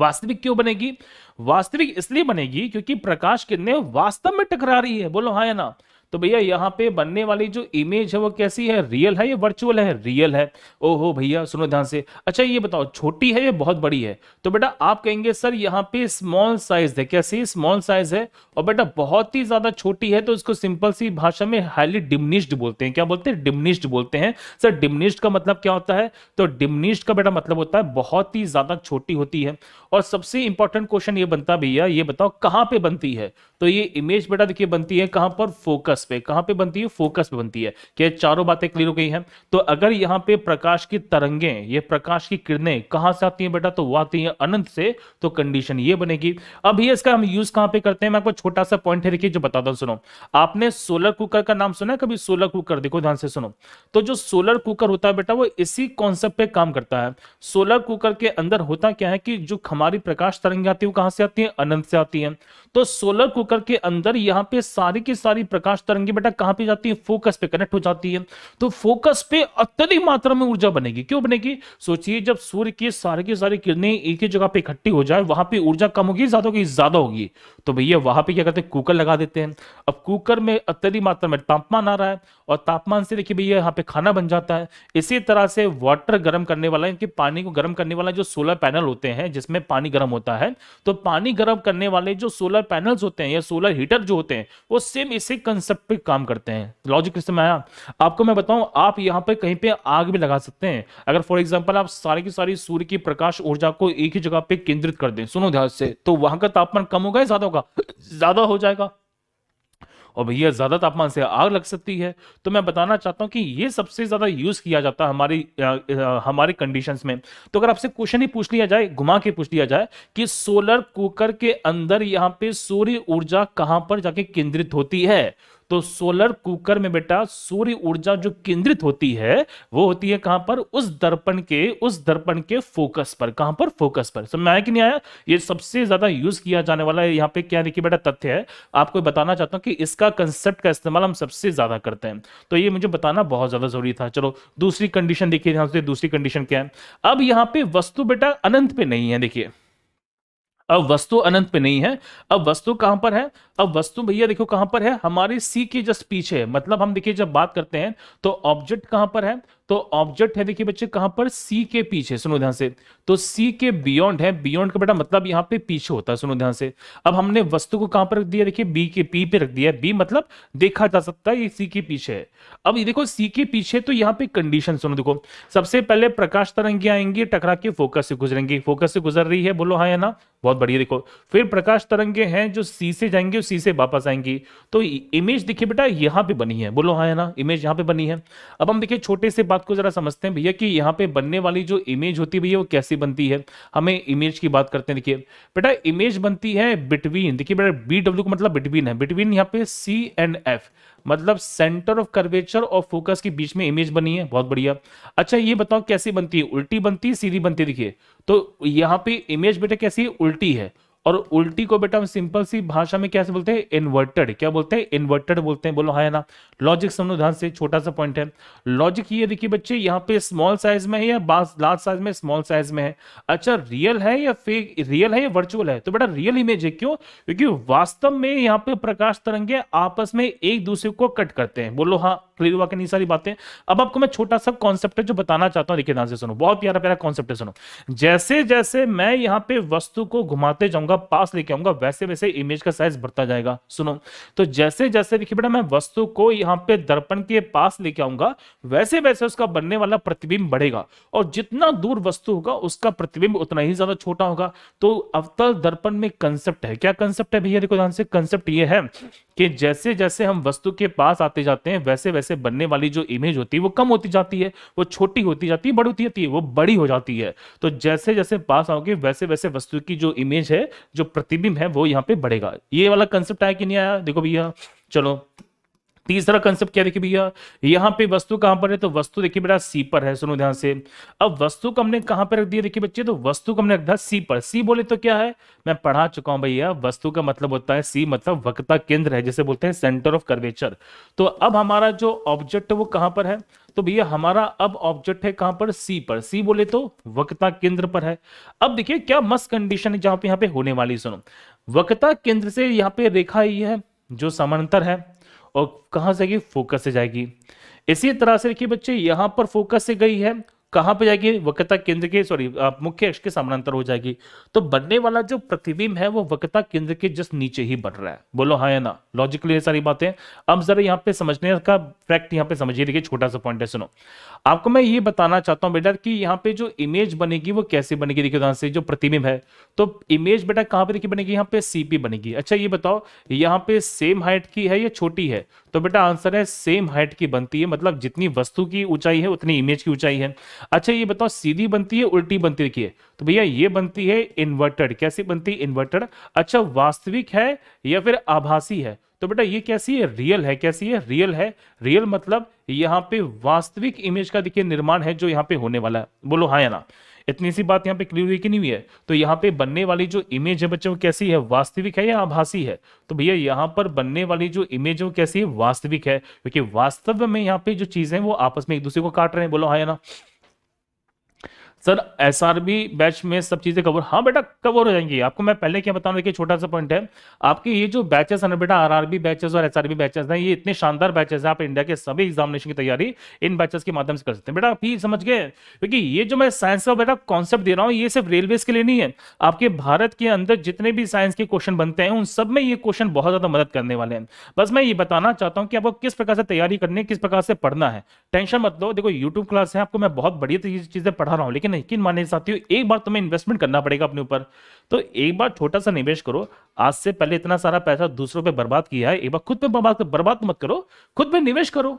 वास्तविक क्यों बनेगी वास्तविक इसलिए बनेगी क्योंकि प्रकाश किरणें वास्तव में टकरा रही है बोलो हाँ या ना तो भैया यहाँ पे बनने वाली जो इमेज है वो कैसी है रियल है या वर्चुअल है रियल है ओहो भैया सुनो ध्यान से अच्छा ये बताओ छोटी है या बहुत बड़ी है तो बेटा आप कहेंगे सर यहाँ पे स्मॉल साइज है कैसी स्मॉल साइज है और बेटा बहुत ही ज्यादा छोटी है तो इसको सिंपल सी भाषा में हाईली डिमनिश्ड बोलते हैं क्या बोलते हैं डिमनिश्ड बोलते हैं सर डिमनिश्ड का मतलब क्या होता है तो डिमनिश्ड का बेटा मतलब होता है बहुत ही ज्यादा छोटी होती है और सबसे इंपॉर्टेंट क्वेश्चन ये बनता भैया ये बताओ कहाँ पे बनती है तो ये इमेज बेटा देखिए बनती है कहां पर फोकस फोकस पे कहाँ पे बनती है फोकस पे बनती है कि चारों बातें क्लियर हो गई हैं तो अगर यहाँ पे प्रकाश की तरंगें ये प्रकाश की किरणें कहाँ से आती हैं बेटा तो वो आती है अनंत से तो कंडीशन ये बनेगी अब ये इसका हम यूज कहाँ पे करते हैं मैं आपको छोटा सा पॉइंट है देखिए जो बता दो सुनो आपने सोलर कुकर का नाम सुना है कभी सोलर कुकर देखो ध्यान से सुनो तो जो सोलर कुकर होता है बेटा वो इसी कॉन्सेप्ट पे काम करता है सोलर कुकर के अंदर होता क्या है कि जो हमारी प्रकाश तरंगे आती है वो कहां से आती है अनंत से आती है तो सोलर कुकर के अंदर यहाँ पे सारी की सारी प्रकाश तरंगे बेटा कहां पे जाती है फोकस पे कनेक्ट हो जाती है तो फोकस पे अत्यधिक मात्रा में ऊर्जा बनेगी क्यों बनेगी सोचिए जब सूर्य के सारे के सारे किरणें एक ही जगह पे इकट्ठी हो जाए वहां पे ऊर्जा कम होगी ज्यादा होगी ज्यादा होगी तो भैया वहां पे क्या करते हैं कुकर लगा देते हैं अब कुकर में अत्यधिक मात्रा में तापमान आ रहा है और तापमान से देखिए भैया यहाँ पे खाना बन जाता है इसी तरह से वाटर गर्म करने वाला इनके पानी को गर्म करने वाला जो सोलर पैनल होते हैं जिसमें पानी गर्म होता है तो पानी गर्म करने वाले जो सोलर पैनल्स होते हैं या सोलर हीटर जो होते हैं वो सेम इसी कंसेप्ट सब पे काम करते हैं लॉजिक सिस्टम आया आपको मैं बताऊं आप यहाँ पे कहीं पे आग भी लगा सकते हैं अगर फॉर एग्जांपल आप सारी की सारी सूर्य की प्रकाश ऊर्जा को एक ही जगह पे केंद्रित कर दें सुनो ध्यान से तो वहां का तापमान कम होगा या ज्यादा होगा ज्यादा हो जाएगा और भैया ज़्यादा तापमान से आग लग सकती है तो मैं बताना चाहता हूं कि ये सबसे ज़्यादा यूज़ किया जाता है हमारी हमारे कंडीशंस में तो अगर आपसे क्वेश्चन ही पूछ लिया जाए घुमा के पूछ लिया जाए कि सोलर कुकर के अंदर यहाँ पे सूर्य ऊर्जा कहां पर जाके केंद्रित होती है तो सोलर कुकर में बेटा सूर्य ऊर्जा जो केंद्रित होती है वो होती है कहां पर उस दर्पण के उस दर्पण के फोकस पर कहां पर फोकस पर समझ आया कि नहीं आया ये सबसे ज्यादा यूज किया जाने वाला है यहाँ पे क्या देखिए बेटा तथ्य है आपको बताना चाहता हूं कि इसका कंसेप्ट का इस्तेमाल हम सबसे ज्यादा करते हैं तो ये मुझे बताना बहुत ज्यादा जरूरी था चलो दूसरी कंडीशन देखिए से दूसरी कंडीशन क्या है अब यहां पे वस्तु बेटा अनंत पे नहीं है देखिए अब वस्तु अनंत पे नहीं है अब वस्तु कहां पर है अब वस्तु भैया देखो कहां पर है हमारे सी के जस्ट पीछे मतलब हम देखिए जब बात करते हैं तो ऑब्जेक्ट कहां पर है तो ऑब्जेक्ट है देखिए बच्चे कहां पर सी के पीछे सुनो ध्यान से तो सी के बियॉन्ड है बियॉन्ड का बेटा मतलब यहां पे पीछे होता है सुनो ध्यान से अब हमने वस्तु को कहां पर रख दिया देखिए बी के पी पे रख दिया बी मतलब देखा जा सकता है ये सी के पीछे है अब ये देखो सी के पीछे तो यहां पे कंडीशन सुनो देखो सबसे पहले प्रकाश तरंगे आएंगी टकरा के फोकस से गुजरेंगे फोकस से गुजर रही है बोलो हाँ या ना बहुत बढ़िया देखो फिर प्रकाश तरंगे हैं जो सी से जाएंगे और सी से वापस आएंगी तो इमेज देखिए बेटा यहां पे बनी है बोलो हाँ या ना इमेज यहां पे बनी है अब हम देखिए छोटे से बात बात को जरा समझते हैं भैया कि यहाँ पे बनने वाली जो इमेज होती है भैया वो कैसी बनती है हमें इमेज की बात करते हैं देखिए बेटा इमेज बनती है बिटवीन देखिए बेटा बी डब्ल्यू का मतलब बिटवीन है बिटवीन यहाँ पे सी एंड एफ मतलब सेंटर ऑफ कर्वेचर और फोकस के बीच में इमेज बनी है बहुत बढ़िया अच्छा ये बताओ कैसी बनती है उल्टी बनती है सीधी बनती है देखिए तो यहाँ पे इमेज बेटा कैसी है उल्टी है और उल्टी को बेटा हम सिंपल सी भाषा में कैसे बोलते हैं इन्वर्टेड क्या बोलते हैं इन्वर्टेड बोलते हैं बोलो हाँ है ना लॉजिक समझो ध्यान से छोटा सा पॉइंट है लॉजिक ये देखिए बच्चे यहाँ पे स्मॉल साइज में है या लार्ज साइज में स्मॉल साइज में है अच्छा रियल है या फेक रियल है या वर्चुअल है तो बेटा रियल इमेज है क्यों क्योंकि वास्तव में यहाँ पे प्रकाश तरंगे आपस में एक दूसरे को कट करते हैं बोलो हाँ क्लियर हुआ नहीं सारी बातें अब आपको मैं छोटा सा कॉन्सेप्ट है जो बताना चाहता हूँ देखिए ध्यान से सुनो बहुत प्यारा प्यारा कॉन्सेप्ट है सुनो जैसे जैसे मैं यहाँ पे वस्तु को घुमाते जाऊंगा आऊंगा पास लेके आऊंगा वैसे वैसे इमेज का साइज बढ़ता जाएगा सुनो तो जैसे जैसे देखिए बेटा मैं वस्तु को यहाँ पे दर्पण के पास लेके आऊंगा वैसे वैसे उसका बनने वाला प्रतिबिंब बढ़ेगा और जितना दूर वस्तु होगा उसका प्रतिबिंब उतना ही ज्यादा छोटा होगा तो अवतल तो दर्पण में कंसेप्ट है क्या कंसेप्ट है भैया देखो ध्यान से कंसेप्ट ये है कि जैसे जैसे हम वस्तु के पास आते जाते हैं वैसे वैसे बनने वाली जो इमेज होती है वो कम होती जाती है वो छोटी होती जाती है बड़ी होती जाती है वो बड़ी हो जाती है तो जैसे जैसे पास आओगे वैसे वैसे वस्तु की जो इमेज है जो प्रतिबिंब है वो यहाँ पे बढ़ेगा ये वाला कंसेप्ट आया कि नहीं आया देखो भैया चलो तीसरा कंसेप्ट क्या देखिए भैया यहाँ पे वस्तु कहाँ पर है तो वस्तु देखिए बेटा सी पर है सुनो ध्यान से अब वस्तु को हमने कहाँ पर रख दिया देखिए बच्चे तो वस्तु को हमने रख दिया सी पर सी बोले तो क्या है मैं पढ़ा चुका हूँ भैया वस्तु का मतलब होता है सी मतलब वक्ता केंद्र है जैसे बोलते हैं सेंटर ऑफ कर्वेचर तो अब हमारा जो ऑब्जेक्ट है वो कहाँ पर है तो भैया हमारा अब ऑब्जेक्ट है कहां पर सी पर सी बोले तो वक्ता केंद्र पर है अब देखिए क्या मस्त कंडीशन है जहां पे यहां पे होने वाली सुनो वक्ता केंद्र से यहां पे रेखा ये है जो समांतर है और कहां से फोकस से जाएगी इसी तरह से देखिए बच्चे यहां पर फोकस से गई है कहाँ पे जाएगी वक्रता केंद्र के सॉरी मुख्य अक्ष के समानांतर हो जाएगी तो बनने वाला जो प्रतिबिंब है वो वक्रता केंद्र के जस्ट नीचे ही बन रहा है बोलो हाँ या ना लॉजिकली ये सारी बातें अब जरा यहाँ पे समझने का फैक्ट यहाँ पे समझिए देखिए छोटा सा पॉइंट है सुनो आपको मैं ये बताना चाहता हूँ बेटा कि यहाँ पे जो इमेज बनेगी वो कैसे बनेगी देखिए उदाहरण से जो प्रतिबिंब है तो इमेज बेटा कहाँ पर देखिए बनेगी यहाँ पे सीपी बनेगी अच्छा ये बताओ यहाँ पे सेम हाइट की है या छोटी है तो बेटा आंसर है सेम हाइट की बनती है मतलब जितनी वस्तु की ऊंचाई है उतनी इमेज की ऊंचाई है अच्छा ये बताओ सीधी बनती है उल्टी बनती है तो भैया ये बनती है इन्वर्टेड कैसी बनती है इन्वर्टेड अच्छा वास्तविक है या फिर आभासी है तो बेटा ये कैसी है रियल है कैसी है रियल है रियल मतलब यहाँ पे वास्तविक इमेज का देखिए निर्माण है जो यहाँ पे होने वाला है बोलो हाँ या ना इतनी सी बात यहाँ पे क्लियर हुई कि नहीं हुई है तो यहाँ पे बनने वाली जो इमेज है बच्चों कैसी है वास्तविक है या आभासी है तो भैया यहाँ पर बनने वाली जो इमेज है वो कैसी है वास्तविक है क्योंकि वास्तव में यहाँ पे जो चीजें वो आपस में एक दूसरे को काट रहे हैं बोलो हाँ ना सर एस बैच में सब चीज़ें कवर हाँ बेटा कवर हो जाएंगी आपको मैं पहले क्या बताऊँ देखिए छोटा सा पॉइंट है आपके ये जो बैचेस ना बेटा आर बैचेस और एस बैचेस हैं ये इतने शानदार बैचेस हैं आप इंडिया के सभी एग्जामिनेशन की तैयारी इन बैचेस के माध्यम से कर सकते हैं बेटा आप ही समझ गए क्योंकि ये जो मैं साइंस का बेटा कॉन्सेप्ट दे रहा हूँ ये सिर्फ रेलवेज के लिए नहीं है आपके भारत के अंदर जितने भी साइंस के क्वेश्चन बनते हैं उन सब में ये क्वेश्चन बहुत ज़्यादा मदद करने वाले हैं बस मैं ये बताना चाहता हूँ कि आपको किस प्रकार से तैयारी करनी है किस प्रकार से पढ़ना है टेंशन मत लो देखो यूट्यूब क्लास है आपको मैं बहुत बढ़िया चीज़ें पढ़ा रहा हूँ लेकिन नहीं किन माने साथियों एक बार तुम्हें इन्वेस्टमेंट करना पड़ेगा अपने ऊपर तो एक बार छोटा सा निवेश करो आज से पहले इतना सारा पैसा दूसरों पे बर्बाद किया है एक बार खुद पे बर्बाद बर्बाद मत करो खुद पे निवेश करो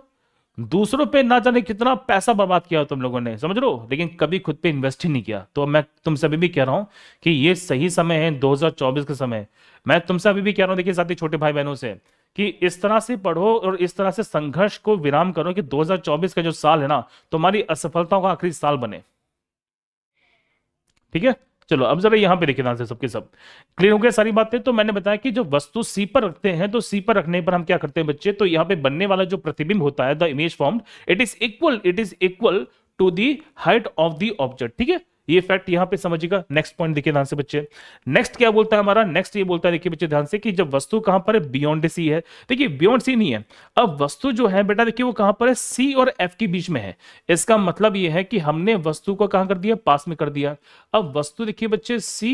दूसरों पे ना जाने कितना पैसा बर्बाद किया हो तुम लोगों ने समझ लो लेकिन कभी खुद पे इन्वेस्ट ही नहीं किया तो मैं तुमसे अभी भी कह रहा हूं कि ये सही समय है 2024 का समय मैं तुमसे अभी भी कह रहा हूं देखिए साथी छोटे भाई बहनों से कि इस तरह से पढ़ो और इस तरह से संघर्ष को विराम करो कि 2024 का जो साल है ना तुम्हारी असफलताओं का आखिरी साल बने ठीक है चलो अब जरा यहाँ पे देखिए से सबके सब क्लियर हो गया सारी बातें तो मैंने बताया कि जो वस्तु सी पर रखते हैं तो सी पर रखने पर हम क्या करते हैं बच्चे तो यहाँ पे बनने वाला जो प्रतिबिंब होता है the image form it is equal it is equal to the height of the object ठीक है ये फैक्ट यहाँ पे समझिएगा नेक्स्ट पॉइंट देखिए ध्यान से बच्चे नेक्स्ट क्या बोलता है हमारा नेक्स्ट ये बोलता है देखिए बच्चे ध्यान से कि जब वस्तु कहां पर है बियॉन्ड सी है देखिए बियॉन्ड सी नहीं है अब वस्तु जो है बेटा देखिए वो कहां पर है सी और एफ के बीच में है इसका मतलब ये है कि हमने वस्तु को कहां कर दिया पास में कर दिया अब वस्तु देखिए बच्चे सी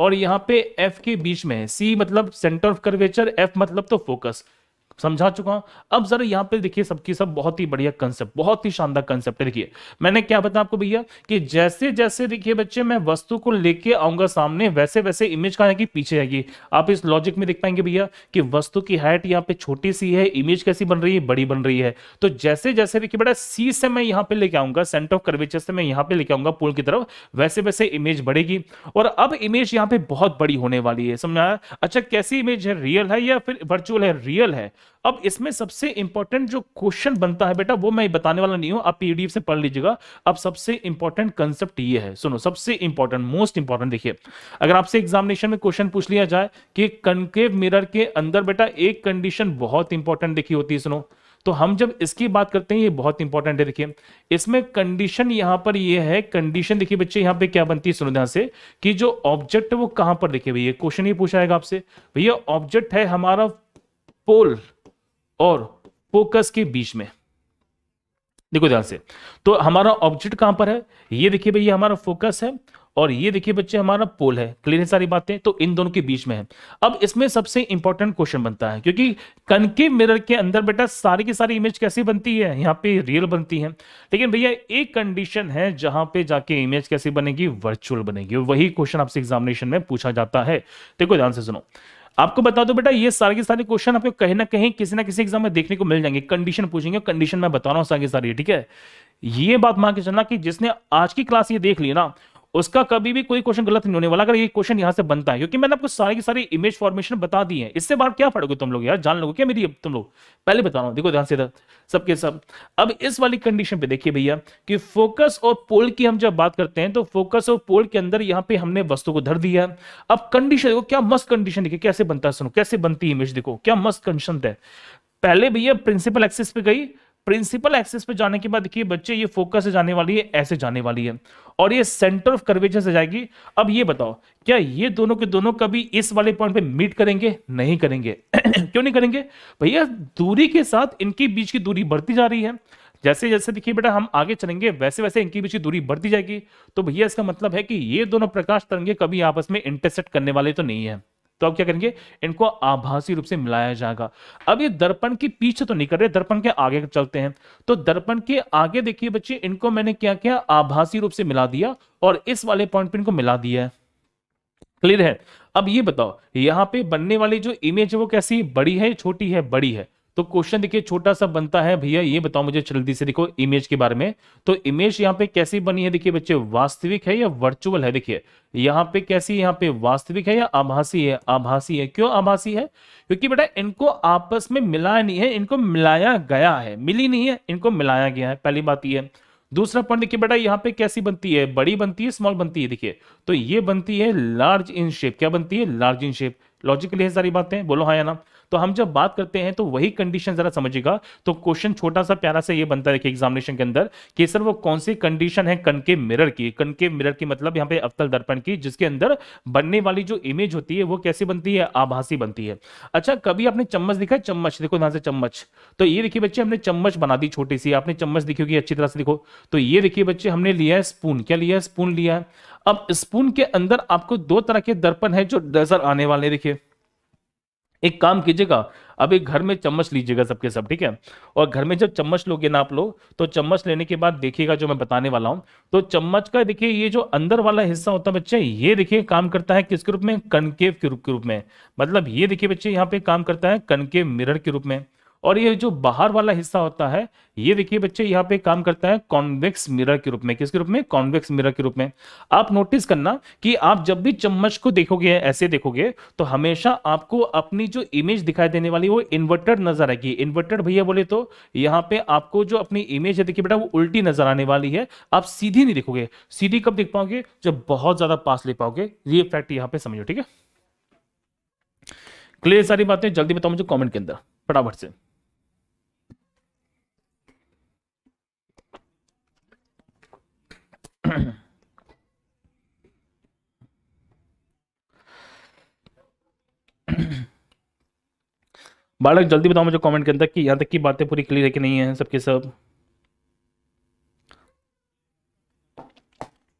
और यहाँ पे एफ के बीच में है सी मतलब सेंटर ऑफ कर्वेचर एफ मतलब तो फोकस समझा चुका हूं अब जरा यहाँ पे देखिए सबकी सब बहुत ही बढ़िया कंसेप्ट बहुत ही शानदार कंसेप्ट है देखिए मैंने क्या बताया आपको भैया कि जैसे जैसे देखिए बच्चे मैं वस्तु को लेके आऊंगा सामने वैसे वैसे इमेज कहा कि पीछे आएगी आप इस लॉजिक में देख पाएंगे भैया कि वस्तु की हाइट यहाँ पे छोटी सी है इमेज कैसी बन रही है बड़ी बन रही है तो जैसे जैसे देखिए बेटा सी से मैं यहाँ पे लेके आऊंगा सेंटर ऑफ कर्वेचर से मैं यहाँ पे लेके आऊंगा पुल की तरफ वैसे वैसे इमेज बढ़ेगी और अब इमेज यहाँ पे बहुत बड़ी होने वाली है समझा अच्छा कैसी इमेज है रियल है या फिर वर्चुअल है रियल है अब इसमें सबसे इंपॉर्टेंट जो क्वेश्चन बनता है बेटा वो मैं बताने वाला नहीं हूं आप पीडीएफ से पढ़ लीजिएगा अब सबसे इंपॉर्टेंट कंसेप्ट ये है सुनो सबसे इंपॉर्टेंट मोस्ट इंपॉर्टेंट देखिए अगर आपसे एग्जामिनेशन में क्वेश्चन पूछ लिया जाए कि कनकेव मिरर के अंदर बेटा एक कंडीशन बहुत इंपॉर्टेंट देखी होती है सुनो तो हम जब इसकी बात करते हैं ये बहुत इंपॉर्टेंट है देखिए इसमें कंडीशन यहां पर ये है कंडीशन देखिए बच्चे यहां पे क्या बनती है सुनो ध्यान से कि जो ऑब्जेक्ट है वो कहां पर देखिए भैया क्वेश्चन ही पूछा जाएगा आपसे भैया ऑब्जेक्ट है हमारा पोल और फोकस के बीच में देखो ध्यान से तो हमारा ऑब्जेक्ट कहां पर है ये देखिए भैया हमारा फोकस है और ये देखिए बच्चे हमारा पोल है क्लियर है सारी बातें तो इन दोनों के बीच में है अब इसमें सबसे इंपॉर्टेंट क्वेश्चन बनता है क्योंकि कनकेव मिरर के अंदर बेटा सारी की सारी इमेज कैसी बनती है यहाँ पे रियल बनती है लेकिन भैया एक कंडीशन है जहां पे जाके इमेज कैसी बनेगी वर्चुअल बनेगी वही क्वेश्चन आपसे एग्जामिनेशन में पूछा जाता है देखो ध्यान से सुनो आपको बता दो बेटा ये सारे के सारे क्वेश्चन आपको कहीं ना कहीं किसी ना किसी एग्जाम में देखने को मिल जाएंगे कंडीशन पूछेंगे कंडीशन में बता रहा हूँ सारे सारी ठीक है ये बात मान के चलना कि जिसने आज की क्लास ये देख ली ना उसका कभी भी कोई क्वेश्चन गलत नहीं होने वाला अगर ये क्वेश्चन यहाँ से बनता है क्योंकि मैंने आपको सारी की सारी इमेज फॉर्मेशन बता दी है इससे बाहर क्या पढ़ोगे तुम लोग यार जान लोगे क्या मेरी तुम लोग पहले बता रहा देखो ध्यान से सबके सब अब इस वाली कंडीशन पे देखिए भैया कि फोकस और पोल की हम जब बात करते हैं तो फोकस और पोल के अंदर यहाँ पे हमने वस्तु को धर दिया अब कंडीशन देखो क्या मस्त कंडीशन देखिए कैसे बनता है सुनो कैसे बनती है इमेज देखो क्या मस्त कंडीशन है पहले भैया प्रिंसिपल एक्सिस पे गई प्रिंसिपल एक्सिस पे जाने के बाद देखिए बच्चे ये फोकस से जाने वाली है ऐसे जाने वाली है और ये सेंटर ऑफ कर्वेचर से जाएगी अब ये बताओ क्या ये दोनों के दोनों कभी इस वाले पॉइंट पे मीट करेंगे नहीं करेंगे (clears throat) क्यों नहीं करेंगे भैया दूरी के साथ इनके बीच की दूरी बढ़ती जा रही है जैसे जैसे देखिए बेटा हम आगे चलेंगे वैसे वैसे इनके बीच की दूरी बढ़ती जाएगी तो भैया इसका मतलब है कि ये दोनों प्रकाश तरंगे कभी आपस में इंटरसेक्ट करने वाले तो नहीं है तो अब क्या करेंगे इनको आभासी रूप से मिलाया जाएगा अब ये दर्पण के पीछे तो नहीं कर रहे दर्पण के आगे चलते हैं तो दर्पण के आगे देखिए बच्चे इनको मैंने क्या किया आभासी रूप से मिला दिया और इस वाले पॉइंट पे इनको मिला दिया है क्लियर है अब ये बताओ यहाँ पे बनने वाली जो इमेज है वो कैसी बड़ी है छोटी है बड़ी है तो क्वेश्चन देखिए छोटा सा बनता है भैया ये बताओ मुझे जल्दी से देखो इमेज के बारे में तो इमेज यहाँ पे कैसी बनी है देखिए बच्चे वास्तविक है या वर्चुअल है देखिए यहाँ पे कैसी यहाँ पे वास्तविक है या आभासी है आभासी है क्यों आभासी है क्योंकि बेटा इनको आपस में मिला नहीं है इनको मिलाया गया है मिली नहीं है इनको मिलाया गया है पहली बात यह है दूसरा पॉइंट देखिए बेटा यहाँ पे कैसी बनती है बड़ी बनती है स्मॉल बनती है देखिए तो ये बनती है लार्ज इन शेप क्या बनती है लार्ज इन शेप लॉजिकली है सारी बातें बोलो हाँ या ना तो हम जब बात करते हैं तो वही कंडीशन जरा समझिएगा तो क्वेश्चन छोटा सा प्यारा सा ये बनता है एग्जामिनेशन के अंदर कि सर वो कौन सी कंडीशन है के मिरर की कन के मिरर की मतलब यहाँ पे अवतल दर्पण की जिसके अंदर बनने वाली जो इमेज होती है वो कैसी बनती है आभासी बनती है अच्छा कभी आपने चम्मच दिखा चम्मच देखो यहां से चम्मच तो ये देखिए बच्चे हमने चम्मच बना दी छोटी सी आपने चम्मच दिखी होगी अच्छी तरह से देखो तो ये देखिए बच्चे हमने लिया है स्पून क्या लिया है स्पून लिया है अब स्पून के अंदर आपको दो तरह के दर्पण है जो नजर आने वाले देखिए एक काम कीजिएगा अब एक घर में चम्मच लीजिएगा सबके सब ठीक है और घर में जब चम्मच लोगे ना आप लोग तो चम्मच लेने के बाद देखिएगा जो मैं बताने वाला हूं तो चम्मच का देखिए ये जो अंदर वाला हिस्सा होता है बच्चे ये देखिए काम करता है किसके रूप में कनकेव के रूप में मतलब ये देखिए बच्चे यहाँ पे काम करता है कनकेव मिरर के रूप में और ये जो बाहर वाला हिस्सा होता है ये देखिए बच्चे यहाँ पे काम करता है कॉन्वेक्स मिरर के रूप में किसके रूप में कॉन्वेक्स मिरर के रूप में आप नोटिस करना कि आप जब भी चम्मच को देखोगे ऐसे देखोगे तो हमेशा आपको अपनी जो इमेज दिखाई देने वाली वो इन्वर्टेड नजर आएगी इन्वर्टेड भैया बोले तो यहाँ पे आपको जो अपनी इमेज है देखिए बेटा वो उल्टी नजर आने वाली है आप सीधी नहीं देखोगे सीधी कब देख पाओगे जब बहुत ज्यादा पास ले पाओगे ये फैक्ट यहाँ पे समझो ठीक है क्लियर सारी बातें जल्दी बताओ मुझे कॉमेंट के अंदर फटाफट से (clears throat) बालक जल्दी बताओ मुझे कमेंट के अंदर कि यहां तक की बातें पूरी क्लियर है कि नहीं है सबके सब,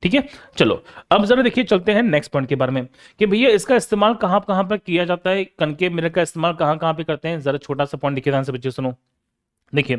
ठीक है चलो अब जरा देखिए चलते हैं नेक्स्ट पॉइंट के बारे में कि भैया इसका इस्तेमाल कहां कहां पर किया जाता है कनके मिरर का इस्तेमाल कहां कहां पे करते हैं जरा छोटा सा पॉइंट लिखे ध्यान से बच्चे सुनो देखिए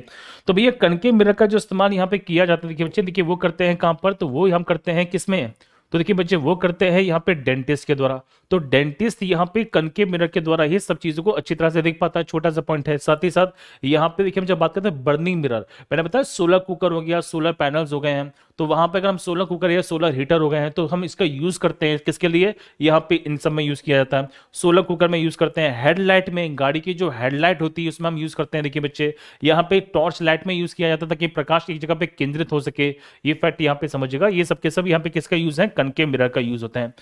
तो भैया कनके मिरर का जो इस्तेमाल यहाँ पे किया जाता है देखिए बच्चे देखिए वो करते हैं कहाँ पर तो वो हम करते हैं किसमें तो देखिए बच्चे वो करते हैं यहाँ पे डेंटिस्ट के द्वारा तो डेंटिस्ट यहाँ पे कनके मिरर के द्वारा ही सब चीजों को अच्छी तरह से देख पाता है छोटा सा पॉइंट है साथ ही साथ यहाँ पे देखिए हम जब बात करते हैं बर्निंग मिरर मैंने बताया सोलर कुकर हो गया सोलर पैनल्स हो गए हैं तो वहां पे अगर हम सोलर कुकर या सोलर हीटर हो गए हैं तो हम इसका यूज करते हैं किसके लिए यहाँ पे इन सब में यूज किया जाता है सोलर कुकर में यूज करते हैं हेडलाइट में गाड़ी की जो हेडलाइट होती है उसमें हम यूज करते हैं देखिए बच्चे यहाँ पे टॉर्च लाइट में यूज किया जाता है ताकि प्रकाश एक जगह पे केंद्रित हो सके ये फैक्ट यहाँ पे समझिएगा ये सबके सब यहाँ पे किसका यूज है कनके मिरर का यूज होता है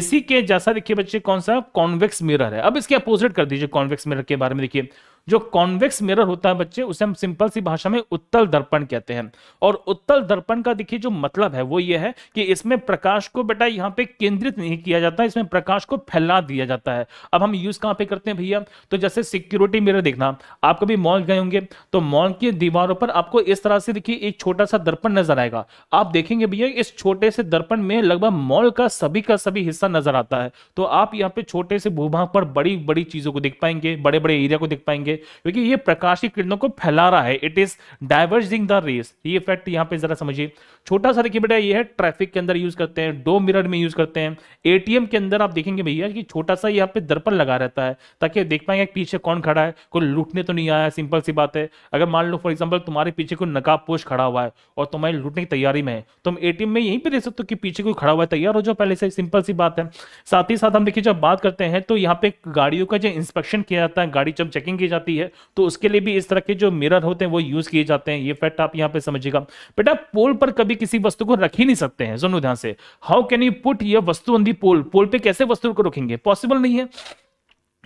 इसी के जैसा देखिए बच्चे कौन सा कॉन्वेक्स मिरर है अब इसके अपोजिट कर दीजिए कॉन्वेक्स मिरर के बारे में देखिए जो कॉन्वेक्स मिरर होता है बच्चे उसे हम सिंपल सी भाषा में उत्तल दर्पण कहते हैं और उत्तल दर्पण का देखिए जो मतलब है वो ये है कि इसमें प्रकाश को बेटा यहाँ पे केंद्रित नहीं किया जाता इसमें प्रकाश को फैला दिया जाता है अब हम यूज कहाँ पे करते हैं भैया तो जैसे सिक्योरिटी मिरर देखना आप कभी मॉल गए होंगे तो मॉल की दीवारों पर आपको इस तरह से देखिए एक छोटा सा दर्पण नजर आएगा आप देखेंगे भैया इस छोटे से दर्पण में लगभग मॉल का सभी का सभी हिस्सा नजर आता है तो आप यहाँ पे छोटे से भूभाग पर बड़ी बड़ी चीजों को देख पाएंगे बड़े बड़े एरिया को देख पाएंगे करेंगे क्योंकि ये प्रकाश की किरणों को फैला रहा है it is diverging the rays ये इफेक्ट यहाँ पे जरा समझिए छोटा सा देखिए बेटा ये है ट्रैफिक के अंदर यूज करते हैं डो मिरर में यूज करते हैं एटीएम के अंदर आप देखेंगे भैया कि छोटा सा यहाँ पे दर्पण लगा रहता है ताकि देख पाएंगे पीछे कौन खड़ा है कोई लूटने तो नहीं आया सिंपल सी बात है अगर मान लो फॉर एग्जाम्पल तुम्हारे पीछे कोई नकाबपोश खड़ा हुआ है और तुम्हारी लूटने की तैयारी में है तो तुम ए में यहीं पर देख सकते हो कि पीछे कोई खड़ा हुआ है तैयार हो जाओ पहले से सिंपल सी बात है साथ ही साथ हम देखिए जब बात करते हैं तो यहाँ पे गाड़ियों का जो इंस्पेक्शन किया जाता है गाड़ी जब चेकिंग की जाती जाती है तो उसके लिए भी इस तरह के जो मिरर होते हैं वो यूज किए जाते हैं ये फैक्ट आप यहाँ पे समझिएगा बेटा पोल पर कभी किसी वस्तु को रख ही नहीं सकते हैं सुनो ध्यान से हाउ कैन यू पुट ये वस्तु ऑन दी पोल पोल पे कैसे वस्तु को रखेंगे पॉसिबल नहीं है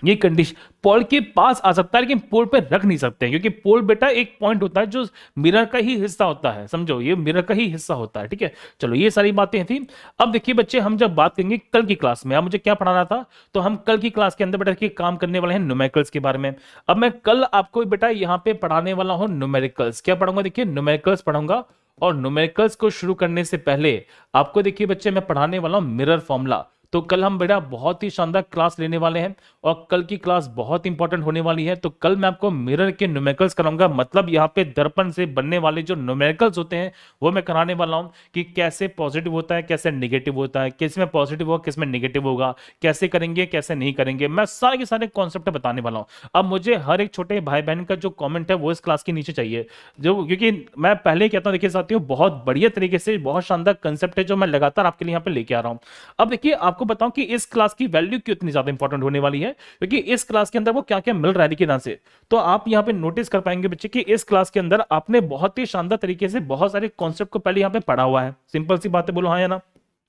ये कंडीशन पोल के पास आ सकता है लेकिन पोल पे रख नहीं सकते हैं क्योंकि पोल बेटा एक पॉइंट होता है जो मिरर का ही हिस्सा होता है समझो ये मिरर का ही हिस्सा होता है ठीक है चलो ये सारी बातें थी अब देखिए बच्चे हम जब बात करेंगे कल की क्लास में अब मुझे क्या पढ़ाना था तो हम कल की क्लास के अंदर बेटा देखिए काम करने वाले हैं नोमेरिकल्स के बारे में अब मैं कल आपको बेटा यहाँ पे पढ़ाने वाला हूँ नोमेरिकल्स क्या पढ़ूंगा देखिए नोमेरिकल्स पढ़ूंगा और नोमेरिकल्स को शुरू करने से पहले आपको देखिए बच्चे मैं पढ़ाने वाला हूँ मिरर फॉर्मुला तो कल हम बेटा बहुत ही शानदार क्लास लेने वाले हैं और कल की क्लास बहुत इंपॉर्टेंट होने वाली है तो कल मैं आपको मिरर के न्यूमेरिकल्स कराऊंगा मतलब यहाँ पे दर्पण से बनने वाले जो न्यूमेरिकल्स होते हैं वो मैं कराने वाला हूँ कि कैसे पॉजिटिव होता है कैसे निगेटिव होता है किस में पॉजिटिव होगा किस में निगेटिव होगा कैसे करेंगे कैसे नहीं करेंगे मैं सारे के सारे कॉन्सेप्ट बताने वाला हूँ अब मुझे हर एक छोटे भाई बहन का जो कॉमेंट है वो इस क्लास के नीचे चाहिए जो क्योंकि मैं पहले कहता हूँ देखिए साथियों बहुत बढ़िया तरीके से बहुत शानदार कंसेप्ट है जो मैं लगातार आपके लिए यहाँ पे लेके आ रहा हूँ अब देखिए आप आपको बताऊं कि इस क्लास की वैल्यू क्यों इतनी ज्यादा इंपॉर्टेंट होने वाली है क्योंकि इस क्लास के अंदर वो क्या क्या मिल रहा है देखिए यहां से तो आप यहाँ पे नोटिस कर पाएंगे बच्चे कि इस क्लास के अंदर आपने बहुत ही शानदार तरीके से बहुत सारे कॉन्सेप्ट को पहले यहाँ पे पढ़ा हुआ है सिंपल सी बात बोलो हाँ या ना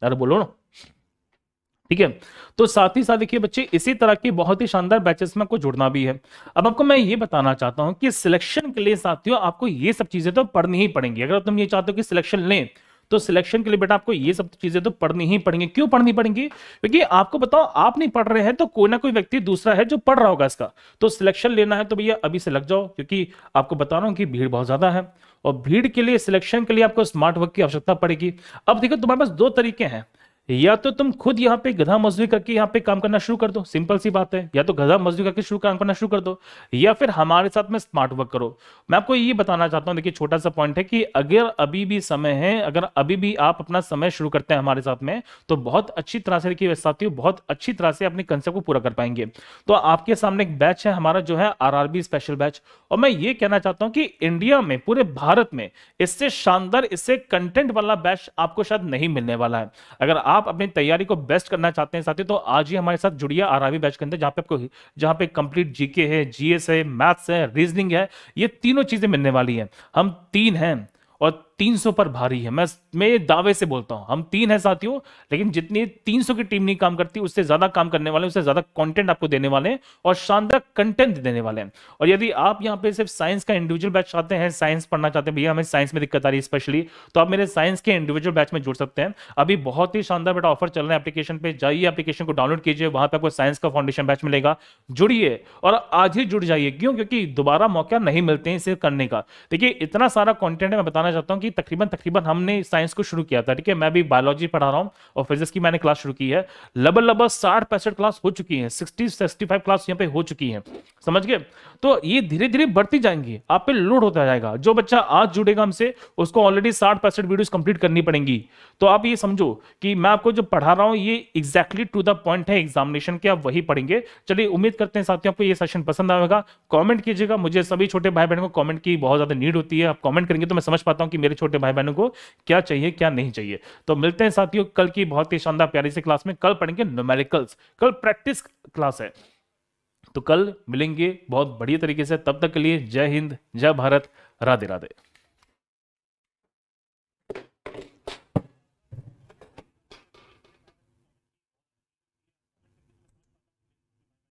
अरे बोलो ना ठीक है तो साथ ही साथ देखिए बच्चे इसी तरह के बहुत ही शानदार बैचेस में आपको जुड़ना भी है अब आपको मैं ये बताना चाहता हूं कि सिलेक्शन के लिए साथियों आपको ये सब चीजें तो पढ़नी ही पड़ेंगी अगर तुम ये चाहते हो कि सिलेक्शन लें तो सिलेक्शन के लिए बेटा आपको ये सब चीजें तो पढ़नी ही पड़ेंगी क्यों पढ़नी पड़ेंगी क्योंकि आपको बताओ आप नहीं पढ़ रहे हैं तो कोई ना कोई व्यक्ति दूसरा है जो पढ़ रहा होगा इसका तो सिलेक्शन लेना है तो भैया अभी से लग जाओ क्योंकि आपको बता रहा हूँ कि भीड़ बहुत ज्यादा है और भीड़ के लिए सिलेक्शन के लिए आपको स्मार्ट वर्क की आवश्यकता पड़ेगी अब देखो तुम्हारे पास दो तरीके हैं या तो तुम खुद यहाँ पे गधा मजदूरी करके यहाँ पे काम करना शुरू कर दो सिंपल सी बात है या तो गधा मजदूरी करके शुरू काम करना शुरू कर दो या फिर हमारे साथ में स्मार्ट वर्क करो मैं आपको ये बताना चाहता हूँ देखिए छोटा सा पॉइंट है कि अगर अभी भी समय है अगर अभी भी आप अपना समय शुरू करते हैं हमारे साथ में तो बहुत अच्छी तरह से देखिए साथियों बहुत अच्छी तरह से अपने कंसेप्ट को पूरा कर पाएंगे तो आपके सामने एक बैच है हमारा जो है आर स्पेशल बैच और मैं ये कहना चाहता हूँ कि इंडिया में पूरे भारत में इससे शानदार इससे कंटेंट वाला बैच आपको शायद नहीं मिलने वाला है अगर आप अपनी तैयारी को बेस्ट करना चाहते हैं साथी तो आज ही हमारे साथ जुड़िए आरावी बैच के अंदर जहाँ पे आपको जहाँ पे कंप्लीट जीके है जीएस है मैथ्स है रीजनिंग है ये तीनों चीजें मिलने वाली हैं हम तीन हैं और 300 पर भारी है मैं मैं दावे से बोलता हूं हम तीन है साथियों लेकिन जितनी 300 की टीम नहीं काम करती उससे ज्यादा काम करने वाले उससे ज्यादा कंटेंट आपको देने वाले हैं और शानदार कंटेंट देने वाले हैं और यदि आप यहां पे सिर्फ साइंस का इंडिविजुअल बैच चाहते हैं साइंस पढ़ना चाहते हैं भैया हमें साइंस में दिक्कत आ रही है स्पेशली तो आप मेरे साइंस के इंडिविजुअल बैच में जुड़ सकते हैं अभी बहुत ही शानदार बेटा ऑफर चल रहा है एप्लीकेशन पर जाइए एप्लीकेशन को डाउनलोड कीजिए वहां पर आपको साइंस का फाउंडेशन बैच मिलेगा जुड़िए और आज ही जुड़ जाइए क्यों क्योंकि दोबारा मौका नहीं मिलते हैं इसे करने का देखिए इतना सारा कॉन्टेंट है मैं बताना चाहता हूँ कि की तकरीबन तकरीबन हमने साइंस को शुरू किया था ठीक है मैं भी बायोलॉजी पढ़ा रहा हूँ और फिजिक्स की मैंने क्लास शुरू की है लगभग लगभग साठ पैंसठ क्लास हो चुकी है सिक्सटी सिक्सटी फाइव क्लास यहाँ पे हो चुकी है समझ गए तो ये धीरे धीरे बढ़ती जाएंगी आप पे लोड होता जाएगा जो बच्चा आज जुड़ेगा हमसे उसको ऑलरेडी साठ पैंसठ वीडियोज कंप्लीट करनी पड़ेंगी तो आप ये समझो कि मैं आपको जो पढ़ा रहा हूँ ये एग्जैक्टली टू द पॉइंट है एग्जामिनेशन के आप वही पढ़ेंगे चलिए उम्मीद करते हैं साथियों आपको ये सेशन पसंद आएगा कॉमेंट कीजिएगा मुझे सभी छोटे भाई बहनों को कॉमेंट की बहुत ज्यादा नीड होती है आप कॉमेंट करेंगे तो मैं समझ पाता हूँ कि मेरे छोटे भाई बहनों को क्या चाहिए क्या नहीं चाहिए तो मिलते हैं साथियों कल की बहुत ही शानदार प्यारी से क्लास में कल पढ़ेंगे न्यूमेरिकल्स कल प्रैक्टिस क्लास है तो कल मिलेंगे बहुत बढ़िया तरीके से तब तक के लिए जय हिंद जय भारत राधे राधे